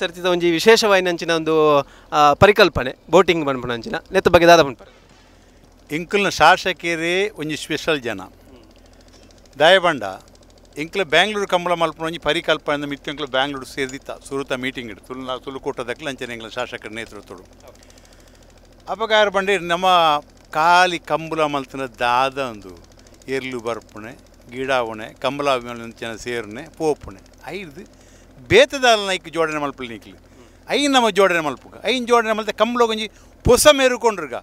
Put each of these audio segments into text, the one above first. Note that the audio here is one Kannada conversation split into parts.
ಸರ್ತಿದ ಒಂಜಿ ವಿಶೇಷವಾಯಿನಂಚಿನ ಒಂದು ಪರಿಕಲ್ಪನೆ ಬೋಟಿಂಗ್ ಬಂದ್ಬಿಡಂಚಿನ ನೆತ್ತ ಬಗ್ಗೆ ದಾದ ಬಂದ್ಬಿಡ ಇಂಕಲ್ನ ಶಾಸಕೀರಿ ಒಂಜಿ ಸ್ಪೆಷಲ್ ಜನ ದಯಬಂಡ ಇಂಕ್ಲ ಬ್ಯಾಂಗ್ಳೂರು ಕಂಬಳ ಮಲ್ಪ ಒಂಜಿ ಪರಿಕಲ್ಪನೆ ಮಿತ್ತು ಇಂಕ್ಲ ಬ್ಯಾಂಗ್ಳೂರು ಸೇರಿದಿತ್ತ ಸುರುತ ಮೀಟಿಂಗ್ ಇತ್ತು ತುಲು ಕೊಟ್ಟದಕ್ಕೆ ಅಂಚನೆ ಇಂಗ್ಲ ಶಾಸಕರ ನೇತೃತ್ವಡು ಅಪಕಾರ ಬಂಡೆ ನಮ್ಮ ಕಾಲಿ ಕಂಬಳ ಮಲ್ತಿನ ದಾದ ಒಂದು ಎರ್ಲು ಬರ್ಪುಣೆ ಗಿಡ ಉಣೆ ಕಂಬಳ ಜನ ಸೇರುಣೆ ಐದು ಬೇತದಾಲನೈಕ್ ಜೋಡಣೆ ಮಲ್ಪಲಿ ನಿಕ್ಲಿ ಐನ್ ನಮ್ಮ ಜೋಡಣೆ ಮಲ್ಪುಗ ಐನ್ ಜೋಡಣೆ ಮಲ್ತೆ ಕಂಬ್ಲೋಗಂಜಿ ಪೊಸ ಮೇರುಕೊಂಡಿರ್ಗ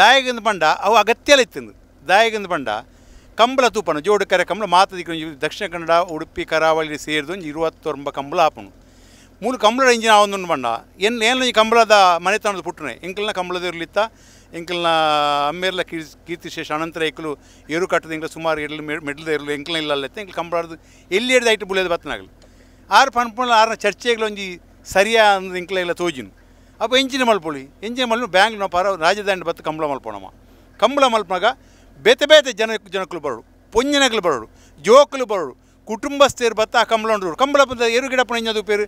ದಾಯಗಂದ ಪಂಡ ಅವು ಅಗತ್ಯ ಇತ್ತಿಂದು ದಾಯಗಿಂದ ಪಂಡ ಕಂಬಳ ತೂಪನು ಜೋಡು ಕರೆ ಕಂಬಳ ದಿಕ್ಕ ದಕ್ಷಿಣ ಕನ್ನಡ ಉಡುಪಿ ಕರಾವಳಿ ಸೇರಿದು ಒಂಜಿ ಇರುವತ್ತೊಂಬ ಕಂಬಳ ಆಪುಣು ಮೂಲು ಕಂಬಳ ಇಂಜಿನ ಆವೊಂದು ಪಂಡ ಎನ್ ಏನು ಈ ಕಂಬಳದ ಮನೆತನದ ಪುಟ್ಟನೆ ಇಂಕಲ್ನ ಕಂಬಳದಿರ್ಲಿತ್ತ ಇಂಕಲ್ನ ಅಮ್ಮೇರ್ಲ ಕೀರ್ ಕೀರ್ತಿ ಶೇಷ ಅನಂತರ ಇಕ್ಕಲು ಎರು ಕಟ್ಟದ ಇಂಕ್ಲ ಸುಮಾರು ಎಡ್ಲು ಮೆಡ್ಲದ ಇರಲು ಇಂಕ್ಲ ಇಲ್ಲ ಅಲ್ಲತ್ತೆ ಇಂಕ್ಲ ಎಲ್ಲಿ ಹಿಡಿದು ಐಟು ಬುಳಿಯೋದು ಬತ್ತನಾಗಲಿ ആറ് പണപ്പുള്ള ಚರ್ಚೆಗಳು ಸರಿಯ ಅಂದ್ರೆ ಇಂಕ್ಲೆಲ್ಲ ತೋಜಿನ ಅಪ್ಪ ಎಂಚಿನ ಮಲ್ಪೊಳಿ ಎಂಚಿನ ಬ್ಯಾಂಕ್ ನ ಪರ ರಾಜಧಾನಿ ಬತ್ತ ಕಂಬಳ ಮಲ್ಪಣಮ್ಮ ಕಂಬಳ ಮಲ್ಪನಾಗ ಬೇತೆ ಬೇತೆ ಜನ ಜನಕ್ಕಲು ಬರೋಡು ಪೊಂಜನಕಲು ಬರೋಡು ಜೋಕಲು ಬರೋಡು ಕುಟುಂಬಸ್ಥರು ಬತ್ತ ಆ ಕಂಬಳ ಉಂಡ್ರು ಕಂಬಳ ಬಂದ ಏರು ಗಿಡ ಪಣ ಪೇರು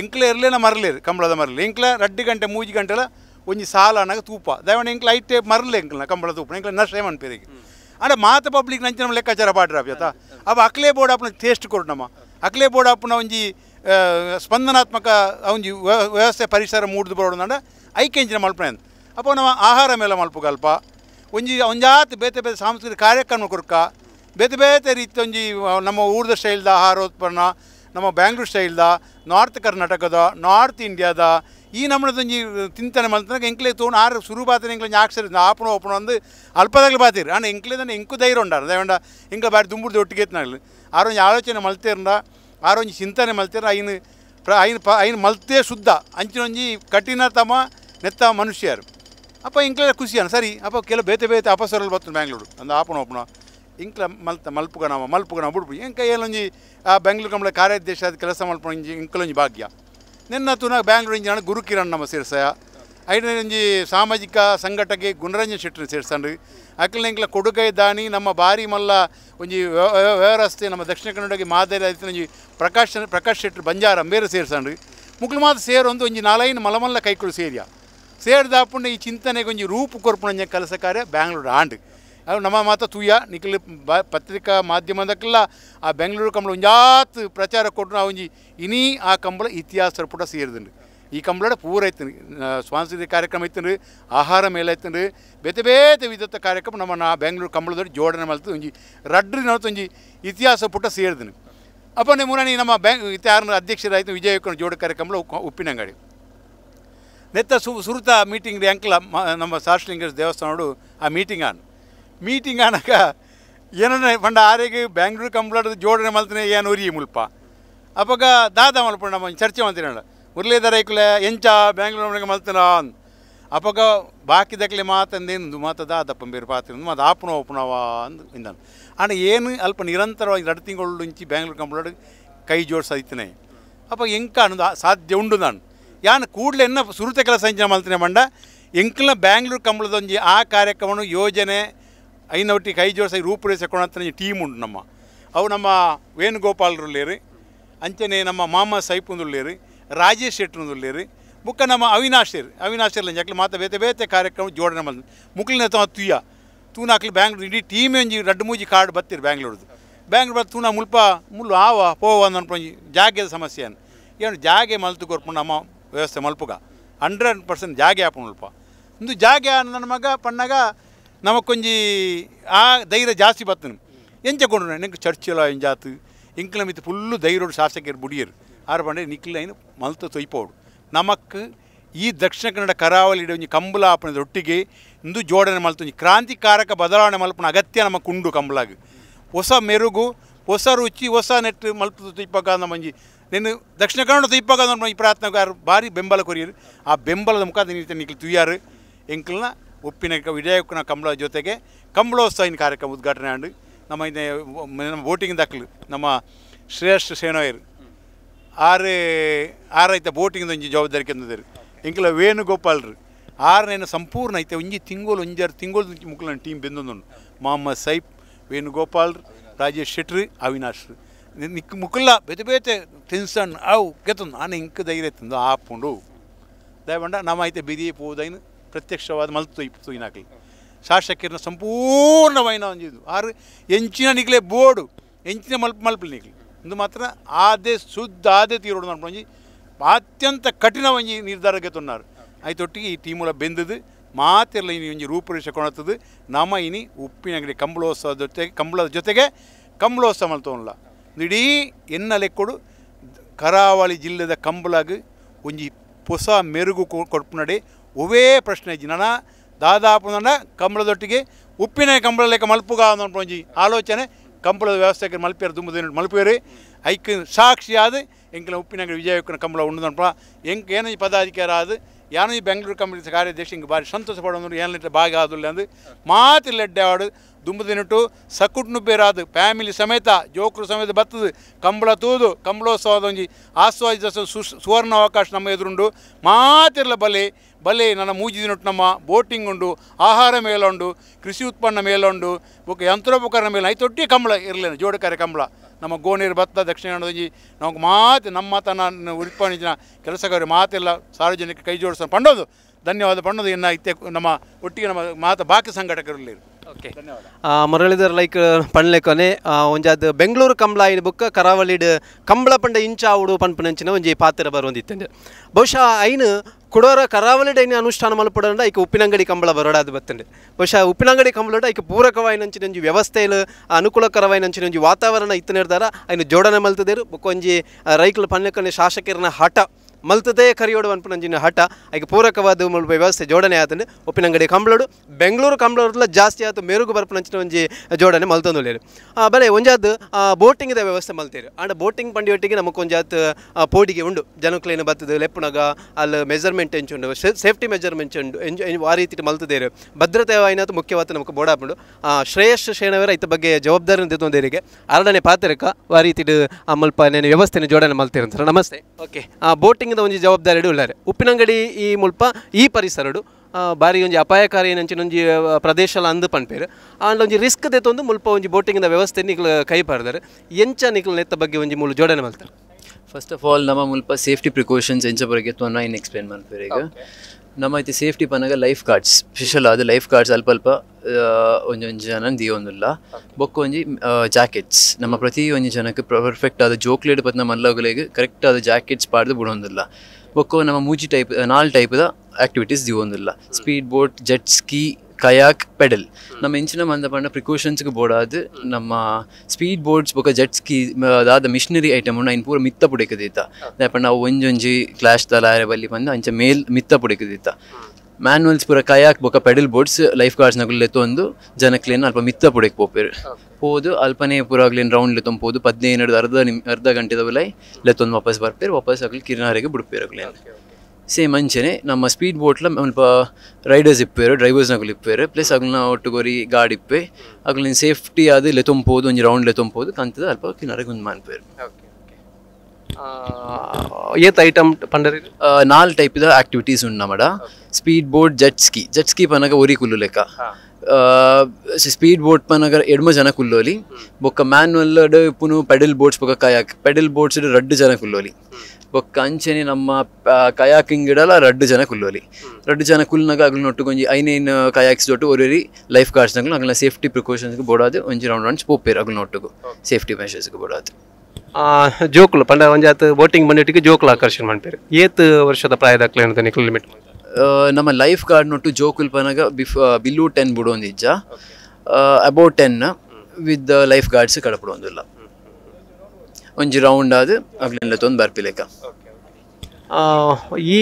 ಎಂಕ್ಲೆ ಇರಲೇನ ಮರಲೇರು ಕಂಬಳದ ಮರಲಿ ಎಂಕ್ಲ ರಡ್ಡು ಗಂಟೆ ಮೂಜಿ ಗಂಟೆಲ ಒಂಜಿ ಸಾಲ ಅನ್ನಗ ತೂಪ ದಯವಾಣಿ ಎಂಕ್ಲ ಐಟೇ ಮರಲೆ ಎಂಕ್ಲ ಕಂಬಳ ತೂಪ ಎಂಕ್ಲ ನರ್ಸೇಮ್ ಅನ್ಪೇರಿಗೆ ಅಂದ್ರೆ ಮಾತ ಪಬ್ಲಿಕ್ ನಂಚಿನ ಲೆಕ್ಕಾಚಾರ ಪಾಡ್ರಾಪ್ಯತ ಅವ ಅಕ್ಲೇ ಬೋರ್ಡ್ ಅಪ್ಪ ಟೇಸ್ಟ್ ಕೊಡ್ನಮ್ಮ ಅಕ್ಲೇ ಬೋರ್ಡ್ ಆಪುನ ಒಂಜಿ ಸ್ಪಂದನಾತ್ಮಕ ಒಂಜಿ ವ್ಯವಸ್ಥೆ ಪರಿಸರ ಮೂಡ್ದು ಬರೋಡಂಡ ಐಕೆಂಚಿನ ಮಲ್ಪನೆ ಅಪ್ಪ ನಮ್ಮ ಆಹಾರ ಮೇಲೆ ಮಲ್ಪುಗಲ್ಪ ಒಂಜಿ ಒಂಜಾತ್ ಬೇತೆ ಬೇತೆ ಸಾಂಸ್ಕೃತಿಕ ಕಾರ್ಯಕ್ರಮ ಕೊರ್ಕ ಬೇತೆ ಬೇತೆ ರೀತಿ ಒಂಜಿ ನಮ್ಮ ಊರ್ದ ಸ್ಟೈಲ್ದ ಉತ್ಪನ್ನ ನಮ್ಮ ಬ್ಯಾಂಗ್ಳೂರ್ ಸ್ಟೈಲ್ದ ನಾರ್ತ್ ಕರ್ನಾಟಕದ ನಾರ್ತ್ ಇಂಡಿಯಾದ ಈ ಒಂಜಿ ತಿಂತನೆ ಮಲ್ತನ ಎಂಕ್ಲೆ ತೋಣ ಆರು ಶುರು ಬಾತನ ಎಂಕ್ಲೆ ಆಕ್ಸರ್ ಆಪಣ ಓಪಣ ಒಂದು ಅಲ್ಪದಾಗಲೇ ಬಾತಿರು ಆಂಡ ಎಂಕ್ಲೇದನ್ನ ಎಂಕು ಧೈರ್ಯ ಉಂಡಾರ ದೇವಂಡ ಇಂಕ ಬಾರಿ ದುಂಬುಡ್ದು ಒಟ್ಟಿಗೆ ಎತ್ತಿನಾಗಲಿ ಆರೊಂಜಿ ಆಲೋಚನೆ ಮಲ್ತೇರ್ನ ಆರೊಂಜಿ ಚಿಂತನೆ ಮಲ್ತೇರ ಐನು ಪ್ರ ಐನು ಪ ಐನು ಮಲ್ತೇ ಶುದ್ಧ ಅಂಚಿನೊಂಜಿ ಕಠಿಣತಮ ನೆತ್ತ ಮನುಷ್ಯರು ಅಪ್ಪ ಇಂಕ್ಲ ಖುಷಿಯಾನ ಸರಿ ಅಪ್ಪ ಕೆಲವು ಬೇತೆ ಬೇತೆ ಅಪಸರಲ್ಲಿ ಬರ್ತದೆ ಬ್ಯಾಂಗ್ಳೂರು ಅಂದ ಆಪಣ ಒಪ್ಪಣ ಇಂಕ್ಲ ಮಲ್ತ ಮಲ್ಪುಗನವ ಮಲ್ಪುಗನ ಬಿಡ್ಬಿ ಇಂಕ ಏನೊಂಜಿ ಆ ಬೆಂಗ್ಳೂರು ಕಂಬಳ ಕಾರ್ಯಾದೇಶದ ಕೆಲಸ ಮಲ್ಪೊಂಜಿ ಇಂಕ್ಲೊಂಜಿ ಭಾಗ್ಯ ನಿನ್ನ ತುನ ಬ್ಯಾಂಗ್ಳೂರು ಇಂಜಿ ಗುರುಕಿರಣ್ ಗುರು ನಮ್ಮ ಸೇರ್ಸಯ ಐದನೇ ಒಂಜಿ ಸಾಮಾಜಿಕ ಸಂಘಟಕೆ ಗುಣರಂಜನ್ ಶೆಟ್ಟರ್ ಸೇರ್ಸಂಡ್ರಿ ಅಕ್ಲೆಂಕ್ಲ ಕೊಡುಗೆ ದಾನಿ ನಮ್ಮ ಬಾರಿ ಮಲ್ಲ ಒಂಜಿ ವ್ಯವಸ್ಥೆ ನಮ್ಮ ದಕ್ಷಿಣ ಕನ್ನಡಕ್ಕೆ ಮಾದರಿ ಆಯ್ತು ಒಂಜಿ ಪ್ರಕಾಶ್ ಪ್ರಕಾಶ್ ಶೆಟ್ಟರ್ ಬಂಜಾರ ಬೇರೆ ಸೇರಿಸಣ್ರಿ ಮುಕ್ಲು ಸೇರು ಸೇರೊಂದು ಒಂಜಿ ನಾಲೈನು ಮಲಮಲ್ಲ ಕೈಕುಳು ಸೇರಿಯ ಸೇರಿದಾಪುಂಡ ಈ ಚಿಂತನೆಗೆ ಒಂಜಿ ರೂಪು ಕೊರ್ಪುಣಂಜ ಕೆಲಸ ಕಾರ್ಯ ಬ್ಯಾಂಗ್ಳೂರು ಆಂಡ್ ಅದು ನಮ್ಮ ಮಾತ ತೂಯ ನಿಖಿಲ್ ಬ ಪತ್ರಿಕಾ ಮಾಧ್ಯಮದಕ್ಕೆಲ್ಲ ಆ ಬೆಂಗಳೂರು ಕಂಬಳ ಒಂಜಾತ್ ಪ್ರಚಾರ ಕೊಟ್ಟು ಆ ಒಂಜಿ ಇನಿ ಆ ಕಂಬಳ ಇತಿಹಾಸ ಪುಟ ಸೇರಿದ್ರು ಈ ಕಂಬ್ಲಾಡ ಪೂರ ಐತೇನು ಸಾಂಸ್ಕೃತಿಕ ಕಾರ್ಯಕ್ರಮ ಐತೇನು ಆಹಾರ ಮೇಲೆ ಐತೇನು ರೀ ಬೇತೆ ಬೇತೆ ವಿಧದ ಕಾರ್ಯಕ್ರಮ ನಮ್ಮ ನಾ ಬೆಂಗಳೂರು ಕಂಬಳದಲ್ಲಿ ಜೋಡಣೆ ಮಾಡ್ತು ಒಂಜಿ ರಡ್ರಿ ನಾವು ಇತಿಹಾಸ ಪುಟ್ಟ ಸೇರಿದನು ನಿಮ್ಮ ಮುರಾಣಿ ನಮ್ಮ ಬ್ಯಾಂಕ್ ಅಧ್ಯಕ್ಷರ ಅಧ್ಯಕ್ಷರಾಯ್ತು ವಿಜಯಕನ ಜೋಡ ಕಾರ್ಯಕ್ರಮ ಉಪ್ಪಿನಂಗಡಿ ನೆತ್ತ ಸು ಸುರುತ ಮೀಟಿಂಗ್ ರೀ ಅಂಕಲ ನಮ್ಮ ಸಾರ್ವಲಿಂಗೇಶ್ವರ ದೇವಸ್ಥಾನಡು ಆ ಮೀಟಿಂಗ್ ಆನ್ ಮೀಟಿಂಗ್ ಆನಾಗ ಏನನ್ನ ಬಂಡ ಆರೇಗೆ ಬ್ಯಾಂಗ್ಳೂರು ಕಂಬಳದ ಜೋಡಣೆ ಮಲ್ತನೇ ಏನು ಉರಿ ಮುಲ್ಪ ಅಪ್ಪಾಗ ದಾದ ಮಲ್ಪ ನಮ್ಮ ಚರ್ಚೆ ಮಾಡ್ತೀನಿ ಉರ್ಲಿ ದರೈಕುಲೆ ಎಂಚ ಬೆಂಗಳೂರು ಮಲ್ತಿನ ಅಪಗ ಬಾಕಿ ದಕ್ಲೆ ಮಾತಂದೇನು ಮಾತದ ದಪ್ಪಂಬೀರು ಪಾತ್ರ ಮಾತು ಆಪುನ ಒಪ್ಪುನವ ಅಂದು ಇಂದನು ಆಂಡ ಏನು ಅಲ್ಪ ನಿರಂತರವಾಗಿ ಎರಡು ತಿಂಗಳು ಇಂಚಿ ಬೆಂಗಳೂರು ಕಂಪ್ಲೋಡ್ ಕೈ ಜೋಡಿಸೈತಿನ ಅಪ್ಪ ಎಂಕ ಅನ್ನೋದು ಸಾಧ್ಯ ಉಂಡು ನಾನು ಯಾನು ಕೂಡಲೇ ಎನ್ನ ಸುರುತೆ ಕೆಲಸ ಇಂಚಿನ ಮಲ್ತಿನ ಮಂಡ ಎಂಕಲ ಬ್ಯಾಂಗ್ಳೂರು ಕಂಬಳದೊಂಜಿ ಆ ಕಾರ್ಯಕ್ರಮವನ್ನು ಯೋಜನೆ ಐನೊಟ್ಟಿ ಕೈ ಜೋಡಿಸಿ ರೂಪುರೇಸಿಕೊಂಡಂತ ಟೀಮ್ ಉಂಟು ನಮ್ಮ ಅವು ನಮ್ಮ ವೇಣುಗೋಪಾಲ್ರುಳ್ಳೇರಿ ಅಂಚನೆ ನಮ್ಮ ಮಾಮ ಸೈಪುಂದುಳ್ಳೇರಿ ರಾಜೇಶ್ ಶೆಟ್ಟ್ನದುಲ್ಲೇರಿ ಮುಖ ನಮ್ಮ ಅವಿನಾಶ್ ಅವಿನಾಶೇರಿ ಜಕ್ಲಿ ಮಾತ ಬೇತೆ ಬೇತೆ ಕಾರ್ಯಕ್ರಮ ಜೋಡಣೆ ಮಲ್ದು ಮುಕ್ಲಿನ ತುಯ್ಯ ತುಯ್ಯ ತೂನಾಕ್ಲಿ ಬ್ಯಾಂಗ್ಳೂರು ಇಡೀ ಟೀಮ್ ಒಂಜಿ ರಡ್ ಮೂಜಿ ಕಾರ್ಡ್ ಬತ್ತಿರಿ ಬ್ಯಾಂಗ್ಳೂರ್ದು ಬ್ಯಾಂಗ್ಳೂರ್ ಬತ್ತು ತೂನ ಮುಲ್ಪ ಮುಲ್ಲು ಆವ ಅನ್ಕೊಂಡು ಅಂದ್ಕೊಂಡಿ ಜಾಗೆದ ಸಮಸ್ಯೆಯನ್ನು ಏನು ಜಾಗೆ ಮಲ್ತು ಕೊರ್ಪುಂಡು ನಮ್ಮ ವ್ಯವಸ್ಥೆ ಮಲ್ಪುಗ ಹಂಡ್ರೆಡ್ ಪರ್ಸೆಂಟ್ ಜಾಗೆ ಆಪು ಮುಲ್ಪ ಇಂದು ಜಾಗೆ ನನ್ನ ಮಗ ಪಣ್ಣಾಗ ನಮಕ್ಕೊಂಜಿ ಆ ಧೈರ್ಯ ಜಾಸ್ತಿ ಬತ್ತನು ಎಂಚ ಕೊಂಡು ನನಗೆ ಚರ್ಚಿಲ ಎಂಜಾತು ಇಂಕ್ಲಮಿತ್ ಫುಲ್ಲು ಧೈರ್ಯ ಶಾಸಕರು ಬುಡಿಯರು ആർപ്പാണ്ട് നിക്കിലതിന് ಮಲ್ತ ತೊಯ್ಪೋಡು ನಮಕ್ ಈ ದಕ್ಷಿಣ ಕನ್ನಡ ಕರಾವಳಿ ಒಂಜಿ ಕಂಬಲ ಆಪಣದ ಒಟ್ಟಿಗೆ ಇಂದು ಜೋಡಣೆ ಮಲ್ತೊಂಜಿ ಕ್ರಾಂತಿಕಾರಕ ಬದಲಾವಣೆ ಮಲ್ಪುನ ಅಗತ್ಯ ನಮ್ಮ ಕುಂಡು ಕಂಬಳಾಗ ಹೊಸ ಮೆರುಗು ಹೊಸ ರುಚಿ ಹೊಸ ನೆಟ್ಟು ಮಲ್ಪ ತೊಯ್ಪಾಗ ನಮ್ಮಂಜಿ ನೆನ್ನು ದಕ್ಷಿಣ ಕನ್ನಡ ತೊಯ್ಪಾಗ ನಮ್ಮ ಈ ಪ್ರಯತ್ನಗಾರ ಭಾರಿ ಬೆಂಬಲ ಕೊರಿಯರು ಆ ಬೆಂಬಲದ ಮುಖಾಂತರ ನಿಖಿಲ್ ತುಯ್ಯಾರು ಎಂಕಲ್ನ ಒಪ್ಪಿನ ವಿಜಯಕ್ಕನ ಕಂಬಳ ಜೊತೆಗೆ ಕಂಬಳೋತ್ಸವ ಕಾರ್ಯಕ್ರಮ ಉದ್ಘಾಟನೆ ಆಂಡು ನಮ್ಮ ವೋಟಿಂಗ್ ದಾಖಲು ನಮ್ಮ ಶ್ರೇಷ್ಠ ಸೇನೋಯರು ಆರು ಐತೆ ಬೋಟಿಂಗ್ ಒಂಜಿ ಜವಾಬ್ದಾರಿ ಕೆಂದದೇರು ವೇಣುಗೋಪಾಲ್ ವೇಣುಗೋಪಾಲ್ರು ಆರನೇನ ಸಂಪೂರ್ಣ ಐತೆ ಒಂಜಿ ತಿಂಗೋಲು ಒಂಜಾರು ತಿಂಗೋಲು ಮುಕ್ಕಲನ ಟೀಮ್ ಬೆಂದೊಂದುಂಡು ಮೊಹಮ್ಮದ್ ಸೈಬ್ ವೇಣುಗೋಪಾಲ್ ರಾಜೇಶ್ ಶೆಟ್ರಿ ಅವಿನಾಶ್ ನಿಕ್ ಮುಕ್ಕಲ್ಲ ಬೇತೆ ಬೇತೆ ಟೆನ್ಸನ್ ಅವು ಗೆತ್ತಂದು ಆನೆ ಇಂಕ ಧೈರ್ಯ ತಂದು ಆಪುಂಡು ದಯವಂಡ ನಮ್ಮ ಐತೆ ಬಿದಿ ಪೋದೈನು ಪ್ರತ್ಯಕ್ಷವಾದ ಮಲ್ತು ಇಪ್ಪತ್ತು ಇನಾಕಲಿ ಶಾಸಕರನ್ನ ಸಂಪೂರ್ಣವೈನ ಒಂಜಿದು ಆರು ಎಂಚಿನ ನಿಗ್ಲೇ ಬೋರ್ಡು ಎಂಚಿನ ಮಲ್ಪ ಮಲ್ಪಲಿ ನಿಗ್ಲಿ ಮಾತ್ರ ಆದೇ ಶುದ್ಧ శుద్ధ ಅತ್ಯಂತ ಕಠಿಣ ಒಂಜಿ ನಿರ್ಧಾರ ನಿರ್ಧಾರ నిర్ధారగతున్నారు అయితొట్టికి ಈ టీముల బెందదు ಮಾತಿರಲಿ ಇನ್ನು ಒಂದು ರೂಪುರೇಷೆ ಕೊಣತ್ತದು ನಮ್ಮ ಇನಿ ಉಪ್ಪಿನ ಅಂಗಡಿ ಕಂಬಳೋತ್ಸವ ಜೊತೆಗೆ ಕಂಬಳದ ಜೊತೆಗೆ ಕಂಬಳೋತ್ಸವ ತೋನಲ್ಲ ಇಡೀ ಎನ್ನಲೆ ಕೊಡು ಕರಾವಳಿ ಜಿಲ್ಲೆದ ಕಂಬಳಾಗ ಒಂಜಿ ಹೊಸ ಮೆರುಗು ಕೊಡ್ಪುನಡೆ ಒವೇ ಪ್ರಶ್ನೆ ಇಜ್ಜಿ ನನ್ನ ದಾದಾಪು ನನ್ನ ಕಂಬಳದೊಟ್ಟಿಗೆ ಉಪ್ಪಿನ ಕಂಬಳ ಲೆಕ್ಕ ಮಲ್ಪುಗ ಅನ್ನೋ ಒಂಜಿ ಆಲೋಚನೆ ಕಂಬಳದ ವ್ಯವಸ್ಥೆಗೆ ಮಲ್ಪೇರು ದುಂಬುದೇನು ಮಲ್ಪೇರು ಐಕ್ ಸಾಕ್ಷಿಯಾದ ಎಂಕಿನ ಉಪ್ಪಿನಂಗಡಿ ವಿಜಯಕ್ಕನ ಕಂಬಳ ಉಂಡದಪ್ಪ ಎಂಕ್ ಏನು ಪದಾಧಿಕಾರ ಆದ ಯಾನು ಈ ಬೆಂಗಳೂರು ಕಂಪನಿ ಕಾರ್ಯದರ್ಶಿ ಹಿಂಗೆ ಭಾರಿ ಸಂತೋಷ ಪಡೋನು ಏನಿಟ್ಟು ಭಾಗ ಆದಿಲ್ಲ ಅಂದು ಮಾತಿ ಲೆಡ್ಡಾಡು ದುಂಬುದಿನಿಟ್ಟು ಸಕ್ಕುಟ್ನು ಬೇರಾದು ಫ್ಯಾಮಿಲಿ ಸಮೇತ ಜೋಕರು ಸಮೇತ ಬತ್ತದು ಕಂಬಳ ತೂದು ಕಂಬಳೋತ್ಸವದ ಒಂಜಿ ಆಸ್ವಾದಿಸ ಸುವರ್ಣ ಅವಕಾಶ ನಮ್ಮ ಎದುರುಂಡು ಮಾತಿರ್ಲ ಬಲಿ ಬಲೆ ನನ್ನ ನಮ್ಮ ಬೋಟಿಂಗ್ ಉಂಡು ಆಹಾರ ಉಂಡು ಕೃಷಿ ಉತ್ಪನ್ನ ಉಂಡು ಬುಕ್ ಯಂತ್ರೋಪಕರಣ ಮೇಲೆ ಐತೊಟ್ಟಿ ಕಂಬಳ ಇರಲಿಲ್ಲ ಜೋಡಕರೆ ಕಂಬಳ ನಮ್ಮ ಗೋಣಿರು ಭತ್ತ ದಕ್ಷಿಣ ಕನ್ನಡದಿ ನಮಗೆ ಮಾತು ನಮ್ಮ ತನ್ನ ಉತ್ಪಾದಿನ ಕೆಲಸಗಾರ ಮಾತೆಲ್ಲ ಸಾರ್ವಜನಿಕ ಕೈ ಜೋಡಿಸ ಪಂಡೋದು ಧನ್ಯವಾದ ಪಂಡೋದು ಇನ್ನು ಇತ್ತೆ ನಮ್ಮ ಒಟ್ಟಿಗೆ ನಮ್ಮ ಮಾತು ಬಾಕಿ ಸಂಘಟಕರಲ್ಲಿ ಓಕೆ ಧನ್ಯವಾದ ಮರಳಿದರ್ ಲೈಕ್ ಕೊನೆ ಒಂಜಾದ ಬೆಂಗಳೂರು ಕಂಬಳ ಇಡ್ ಬುಕ್ಕ ಕರಾವಳಿಡ್ ಕಂಬಳ ಪಂಡ ಉಡು ಆವುಡು ಪಂಪನಂಚಿನ ಒಂಜಿ ಪಾತ್ರ ಬರುವಂದಿತ್ತಂದೆ ಬಹುಶಃ ಐನು ಕೊಡೋರ ಕರಾವಳಿ ಡೈನಿ ಅನುಷ್ಠಾನ ಮಲ್ಪಡೋಣ ಐಕ ಉಪ್ಪಿನಂಗಡಿ ಕಂಬಳ ಬರೋಡಾದ ಬತ್ತಂಡೆ ಬಹುಶಃ ಉಪ್ಪಿನಂಗಡಿ ಕಂಬಳೋಟ ಒಂಜಿ ಪೂರಕವಾಯಿನಂಚಿನೊಂಜಿ ಅನುಕೂಲಕರವಾಯಿನಂಚಿನ ಒಂಜಿ ವಾತಾವರಣ ಇತ್ತನಿರ್ದಾರ ಅಯ್ನ ಜೋಡನೆ ಮಲ್ತದೇರು ಬೊಕ್ಕೊಂಜಿ ರೈಕಲ್ ಪನ್ಯಕನೆ ಶಾಸಕರನ್ನ ಹಠ ಮಲ್ತದೇ ಕರಿಯೋಡು ನಂಜಿನ ಹಠ ಆಯ್ಕೆ ಪೂರಕವಾದ ಮುಲ್ಪ ವ್ಯವಸ್ಥೆ ಜೋಡಣೆ ಉಪ್ಪಿನ ಒಪ್ಪಿನಂಗಡಿ ಕಂಬಳೋಡು ಬೆಂಗಳೂರು ಕಂಬ್ಳೋಡ್ಲ ಜಾಸ್ತಿ ಆತು ಮೇರುಗು ಬರ್ಪನಂಚಿನ ಒಂಜಿ ಜೋಡಣೆ ಆ ಬಲೆ ಒಂಜಾದ್ ಬೋಟಿಂಗ್ದ ವ್ಯವಸ್ಥೆ ಮಲ್ತೀರಿ ಆಂಡ ಬೋಟಿಂಗ್ ಪಂಡಿ ಒಟ್ಟಿಗೆ ನಮಗೆ ಒಂಜಾತ್ ಪೋಡಿಗೆ ಉಂಡು ಜನಕ್ಲೇನು ಬರ್ತದೆ ಲೆಪ್ಪುನಗ ಅಲ್ಲಿ ಮೆಜರ್ಮೆಂಟ್ ಎಂಚುಂಡು ಸೇಫ್ಟಿ ಮೆಜರ್ಮೆಂಟ್ ಉಂಡು ಆ ರೀತಿ ಮಲ್ತದೇರು ಭದ್ರತೆ ಆಯ್ತು ಮುಖ್ಯವಾದ ನಮಗೆ ಬೋಡಾಪುಂಡು ಶ್ರೇಯಸ್ ಶೇಣವರ ಇತ್ತ ಬಗ್ಗೆ ಜವಾಬ್ದಾರಿ ತೆತ್ತೊಂದೇರಿಗೆ ಅರಡನೆ ಪಾತ್ರಕ ಆ ರೀತಿ ಮಲ್ಪ ನೇನು ವ್ಯವಸ್ಥೆನ ಜೋಡಣೆ ಮಲ್ತಿರಂತಾರೆ ನಮಸ್ತೆ ಓಕೆ ಬೋಟಿಂಗ್ ಕಟಿಂಗ್ದ ಒಂಜಿ ಜವಾಬ್ದಾರಿ ಉಳ್ಳಾರೆ ಉಪ್ಪಿನಂಗಡಿ ಈ ಮುಲ್ಪ ಈ ಪರಿಸರಡು ಬಾರಿ ಒಂಜಿ ಅಪಾಯಕಾರಿ ಏನಂಚಿನೊಂಜಿ ಪ್ರದೇಶಲ ಅಂದು ಪನ್ಪೇರು ಆಂಡ ಒಂಜಿ ರಿಸ್ಕ್ ದೇತೊಂದು ಮುಲ್ಪ ಒಂಜಿ ಬೋಟಿಂಗಿನ ವ್ಯವಸ್ಥೆ ನಿಕ್ಲು ಕೈ ಪಾರ್ದಾರೆ ಎಂಚ ನಿಕ್ಲು ನೆತ್ತ ಬಗ್ಗೆ ಒಂಜಿ ಮೂಲು ಜೋಡಣೆ ಮಾಡ್ತಾರೆ ಫಸ್ಟ್ ಆಫ್ ಆಲ್ ನಮ್ಮ ಮುಲ್ಪ ಸೇಫ್ಟಿ ಪ್ರಿಕಾಷನ್ಸ್ ಎಂಚ ಬಗ್ಗೆ ತೋನ ಇನ್ ಎಕ್ಸ್ಪ್ಲೇನ್ ಮಾಡ್ತಾರೆ ಈಗ ನಮ್ಮ ಐತಿ ಸೇಫ್ಟಿ ಪನಗ ಲೈಫ್ ಗಾರ್ಡ್ಸ್ ಸ್ಪೆಷಲ್ ಅದು ಲೈಫ್ ಗಾರ್ಡ್ಸ್ ಅಲ್ಪ ಅಲ್ಪ ಒಂಜೊಂಜಿ ಜನ ದಿಯೋಂದುಲ್ಲ ಬೊಕ್ಕ ಒಂಜಿ ಜಾಕೆಟ್ಸ್ ನಮ್ಮ ಪ್ರತಿ ಒಂಜಿ ಜನಕ್ಕೆ ಪರ್ಫೆಕ್ಟ್ ಆದ ಜೋಕ್ಲೇಡ್ ಪತ್ನ ನಮ್ಮ ಕರೆಕ್ಟ್ ಆದ ಜಾಕೆಟ್ಸ್ ಪಾಡ್ದು ಬಿಡೋದಿಲ್ಲ ಬೊಕ್ಕ ನಮ್ಮ ಮೂಜಿ ಟೈಪ್ ನಾಲ್ ಟೈಪ್ದ ಆಕ್ಟಿವಿಟೀಸ್ ದಿವೊಂದಿಲ್ಲ speed boat jet ski kayak pedal ನಮ್ಮ ಇಂಚಿನ ಮಂದ ಪಂಡ ಪ್ರಿಕಾಷನ್ಸ್ಗೆ ಬೋಡಾದು ನಮ್ಮ ಸ್ಪೀಡ್ ಬೋರ್ಡ್ಸ್ ಬೊಕ ಜೆಟ್ ಸ್ಕಿ ದಾದ ಮಿಷನರಿ ಐಟಮ್ ಇನ್ ಪೂರ ಮಿತ್ತ ಪುಡಿಕದಿತ್ತ ಪಂಡ ಅವು ಒಂಜೊಂಜಿ ಕ್ಲಾಶ್ ತಲಾರೆ ಬಲ್ಲಿ ಬಂದು ಅಂಚ ಮೇಲ್ ಮಿತ್ತ ಪುಡಿಕದಿತ್ತ ಮ್ಯಾನ್ಯಲ್ಸ್ ಪೂರ ಕಯಾಕ್ ಬೊಕ ಪೆಡಲ್ ಬೋರ್ಡ್ಸ್ ಲೈಫ್ ಗಾರ್ಡ್ಸ್ ನಗುಲೆ ತೊಂದು ಜನಕ್ಲೇನು ಅಲ್ಪ ಮಿತ್ತ ಪುಡಿಕ್ ಹೋಗ್ಬೇರು ಹೋದು ಅಲ್ಪನೇ ಪೂರಾಗ್ಲೇನು ರೌಂಡ್ ಲೆತ್ತೊಂಬೋದು ಪದ್ನೇನಡು ಅರ್ಧ ನಿಮ್ ಅರ್ಧ ಗಂಟೆದ ಬಲೈ ಲೆತ್ತೊಂದು ವಾಪಸ್ ಬರ್ಪೇರು ವಾಪಸ್ ಆಗ್ಲಿ ಕಿರಣಾರಿಗೆ ಬಿಡ್ಪೇರು ಆಗ್ಲೇನು ಸೇಮ್ ಅಂಚೆನೇ ನಮ್ಮ ಸ್ಪೀಡ್ ಬೋಟ್ಲ ಸ್ವಲ್ಪ ರೈಡರ್ಸ್ ಇಪ್ಪೇರು ಡ್ರೈವರ್ಸ್ ನಗಲು ಇಪ್ಪೇರು ಪ್ಲಸ್ ಅಗ್ಲನ್ನ ಒಟ್ಟುಗೋರಿ ಗಾಡಿ ಇಪ್ಪೆ ಅಗ್ಲಿನ ಸೇಫ್ಟಿ ಅದು ಲೆತೊಂಬೋದು ಒಂಜಿ ರೌಂಡ್ ಲೆತೊಂಬೋದು ಕಂತದ ಅಲ್ಪ ಕಿನ್ನರಗೆ ಒಂದು ಮಾನ್ಪೇರು ಏತ್ ಐಟಮ್ ಪಂಡರಿ ನಾಲ್ ಟೈಪಿದ ಆಕ್ಟಿವಿಟೀಸ್ ಉಂಡು ನಮ್ಮಡ speed boat jet ski jet ski ಪನಗ ಒರಿ ಕುಲ್ಲು ಲೆಕ್ಕ ಸ್ಪೀಡ್ ಬೋಟ್ ಪನಗ ಎಡ್ಮ ಜನ ಕುಲ್ಲೋಲಿ ಬೊಕ್ಕ ಮ್ಯಾನ್ವಲ್ ಪುನು ಪೆಡಲ್ ಬೋಟ್ಸ್ ಬೊಕ್ಕ ಕಯಾಕ್ ಪೆಡಲ್ ಬೋಟ್ಸ್ ರಡ್ಡು ಜನ ಕುಲ್ಲೋಲಿ ಬೊಕ್ಕ ನಮ್ಮ ಕಯಾಕಿಂಗ್ ಇಡಲ ರಡ್ಡು ಜನ ಕುಲ್ಲೋಲಿ ರಡ್ಡು ಜನ ಕುಲ್ನಾಗ ಅಗ್ಲ ಒಟ್ಟುಕೊಂಜಿ ಐನೇನು ಕಯಾಕ್ಸ್ ದೊಟ್ಟು ಒರೊರಿ ಲೈಫ್ ಗಾರ್ಡ್ಸ್ನಾಗ ಅಗ್ಲ ಸೇಫ್ಟಿ ಪ್ರಿಕಾಷನ್ಸ್ ಬೋಡಾದು ಒಂಜಿ ರೌಂಡ್ ರೌಂಡ್ಸ್ ಪೋಪೇರು ಅಗ್ಲು ಒಟ್ಟುಗು ಸೇಫ್ಟಿ ಮೆಷರ್ಸ್ ಬೋಡಾದು ಜೋಕ್ಲು ಪಂಡ ಒಂಜಾತ್ ಬೋಟಿಂಗ್ ಬಂದಿಟ್ಟಿಗೆ ಜೋಕ್ಲು ಆಕರ್ಷಣೆ ಮಾಡ್ಪೇರು ಏತ್ ವರ್ಷದ ಪ್ರಾಯದಾಕ್ಲೆ ಅಂತ ಲಿಮಿಟ್ ನಮ್ಮ ಲೈಫ್ ಗಾರ್ಡ್ ನೊಟ್ಟು ಜೋಕುಲ್ ಪನಗ ಬಿಫ್ ಬಿಲ್ಲು ಟೆನ್ ಬಿಡೋಂದಿಜ್ಜ about ten with lifeguards ಕಡಪಿಡೋಂದಿಲ್ಲ ಒಂಜಿ ರೌಂಡ್ ಆದ್ ಅಕ್ಲೆನ್ಲ ತೊಂದು ಬರ್ಪಿಲೇಕ ಈ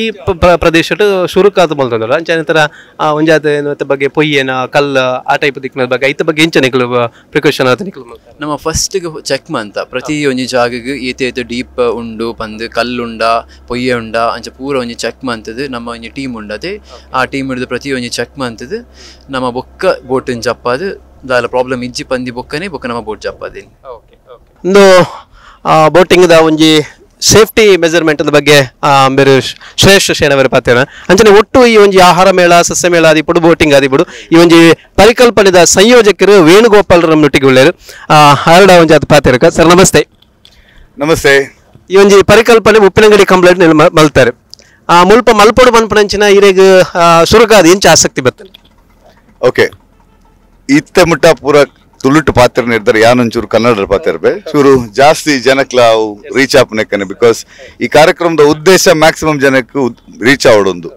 ಪ್ರದೇಶ ಶುರುಕಾತ ಬಲ್ತಂದಲ್ಲ ತರ ಒಂಜಾತ ಏನ ಬಗ್ಗೆ ಪೊಯ್ಯೇನ ಕಲ್ಲ ಆ ಟೈಪ್ ದಿಕ್ಕಿನ ಬಗ್ಗೆ ಐತ ಬಗ್ಗೆ ಎಂಚ ನಿಕ್ಲು ಪ್ರಿಕಾಷನ್ ಆತ ನಿಕ್ಲು ನಮ್ಮ ಗೆ ಚೆಕ್ ಮಂತ ಪ್ರತಿ ಒಂಜಿ ಜಾಗಕ್ಕೆ ಈತ ಏತ ಡೀಪ್ ಉಂಡು ಪಂದ್ ಕಲ್ಲು ಉಂಡ ಪೊಯ್ಯೆ ಉಂಡ ಅಂಚ ಪೂರ ಒಂಜಿ ಚೆಕ್ ಮಂತದು ನಮ್ಮ ಒಂಜಿ ಟೀಮ್ ಉಂಡದೆ ಆ ಟೀಮ್ ಹಿಡಿದು ಪ್ರತಿ ಒಂಜಿ ಚೆಕ್ ಮಂತದು ನಮ್ಮ ಬೊಕ್ಕ ಬೋಟ್ ಜಪ್ಪಾದು ದಾಲ ಪ್ರಾಬ್ಲಮ್ ಇಜ್ಜಿ ಪಂದಿ ಬೊಕ್ಕನೆ ಬೊಕ್ಕ ನಮ್ಮ ಬೋಟ್ ಜಪ್ಪಾದೇನು ಓಕೆ ಬೋಟಿಂಗ್ದ ಒಂಜಿ ಸೇಫ್ಟಿ ಮೆಜರ್ಮೆಂಟ್ ಬಗ್ಗೆ ಬೇರೆ ಶ್ರೇಷ್ಠ ಶೇನವರು ಪಾತ್ರ ಅಂಚನೆ ಒಟ್ಟು ಈ ಒಂಜಿ ಆಹಾರ ಮೇಳ ಸಸ್ಯ ಮೇಳ ಬೋಟಿಂಗ್ ಆದಿಪುಡು ಈ ಒಂಜಿ ಪರಿಕಲ್ಪನೆದ ಸಂಯೋಜಕರು ವೇಣುಗೋಪಾಲ್ ನಮ್ಮೊಟ್ಟಿಗೆ ಆ ಹರಡ ಒಂಜಿ ಅದು ಪಾತ್ರ ಸರ್ ನಮಸ್ತೆ ನಮಸ್ತೆ ಈ ಒಂಜಿ ಪರಿಕಲ್ಪನೆ ಉಪ್ಪಿನಂಗಡಿ ಕಂಪ್ಲೇಂಟ್ ಮಲ್ತಾರೆ ಆ ಮುಲ್ಪ ಮಲ್ಪಡು ಬಂದ್ಪಣಂಚಿನ ಇರೆಗ ಸುರುಕಾದ ಇಂಚ ಆಸಕ್ತಿ ಬರ್ತದೆ ಓಕೆ ಇತ್ತ ಮುಟ್ಟ ಪೂರ ತುಳುಟು ಪಾತ್ರನ ಇರ್ತಾರೆ ಯಾನೊಂಚೂರು ಕನ್ನಡ ಪಾತ್ರ ಇರಬೇಕು ಚೂರು ಜಾಸ್ತಿ ಜನಕ್ಕೆ ನಾವು ರೀಚ್ ಆಪನೆ ಬಿಕಾಸ್ ಈ ಕಾರ್ಯಕ್ರಮದ ಉದ್ದೇಶ ಮ್ಯಾಕ್ಸಿಮಮ್ ಜನಕ್ಕೆ ರೀಚ್ ಒಂದು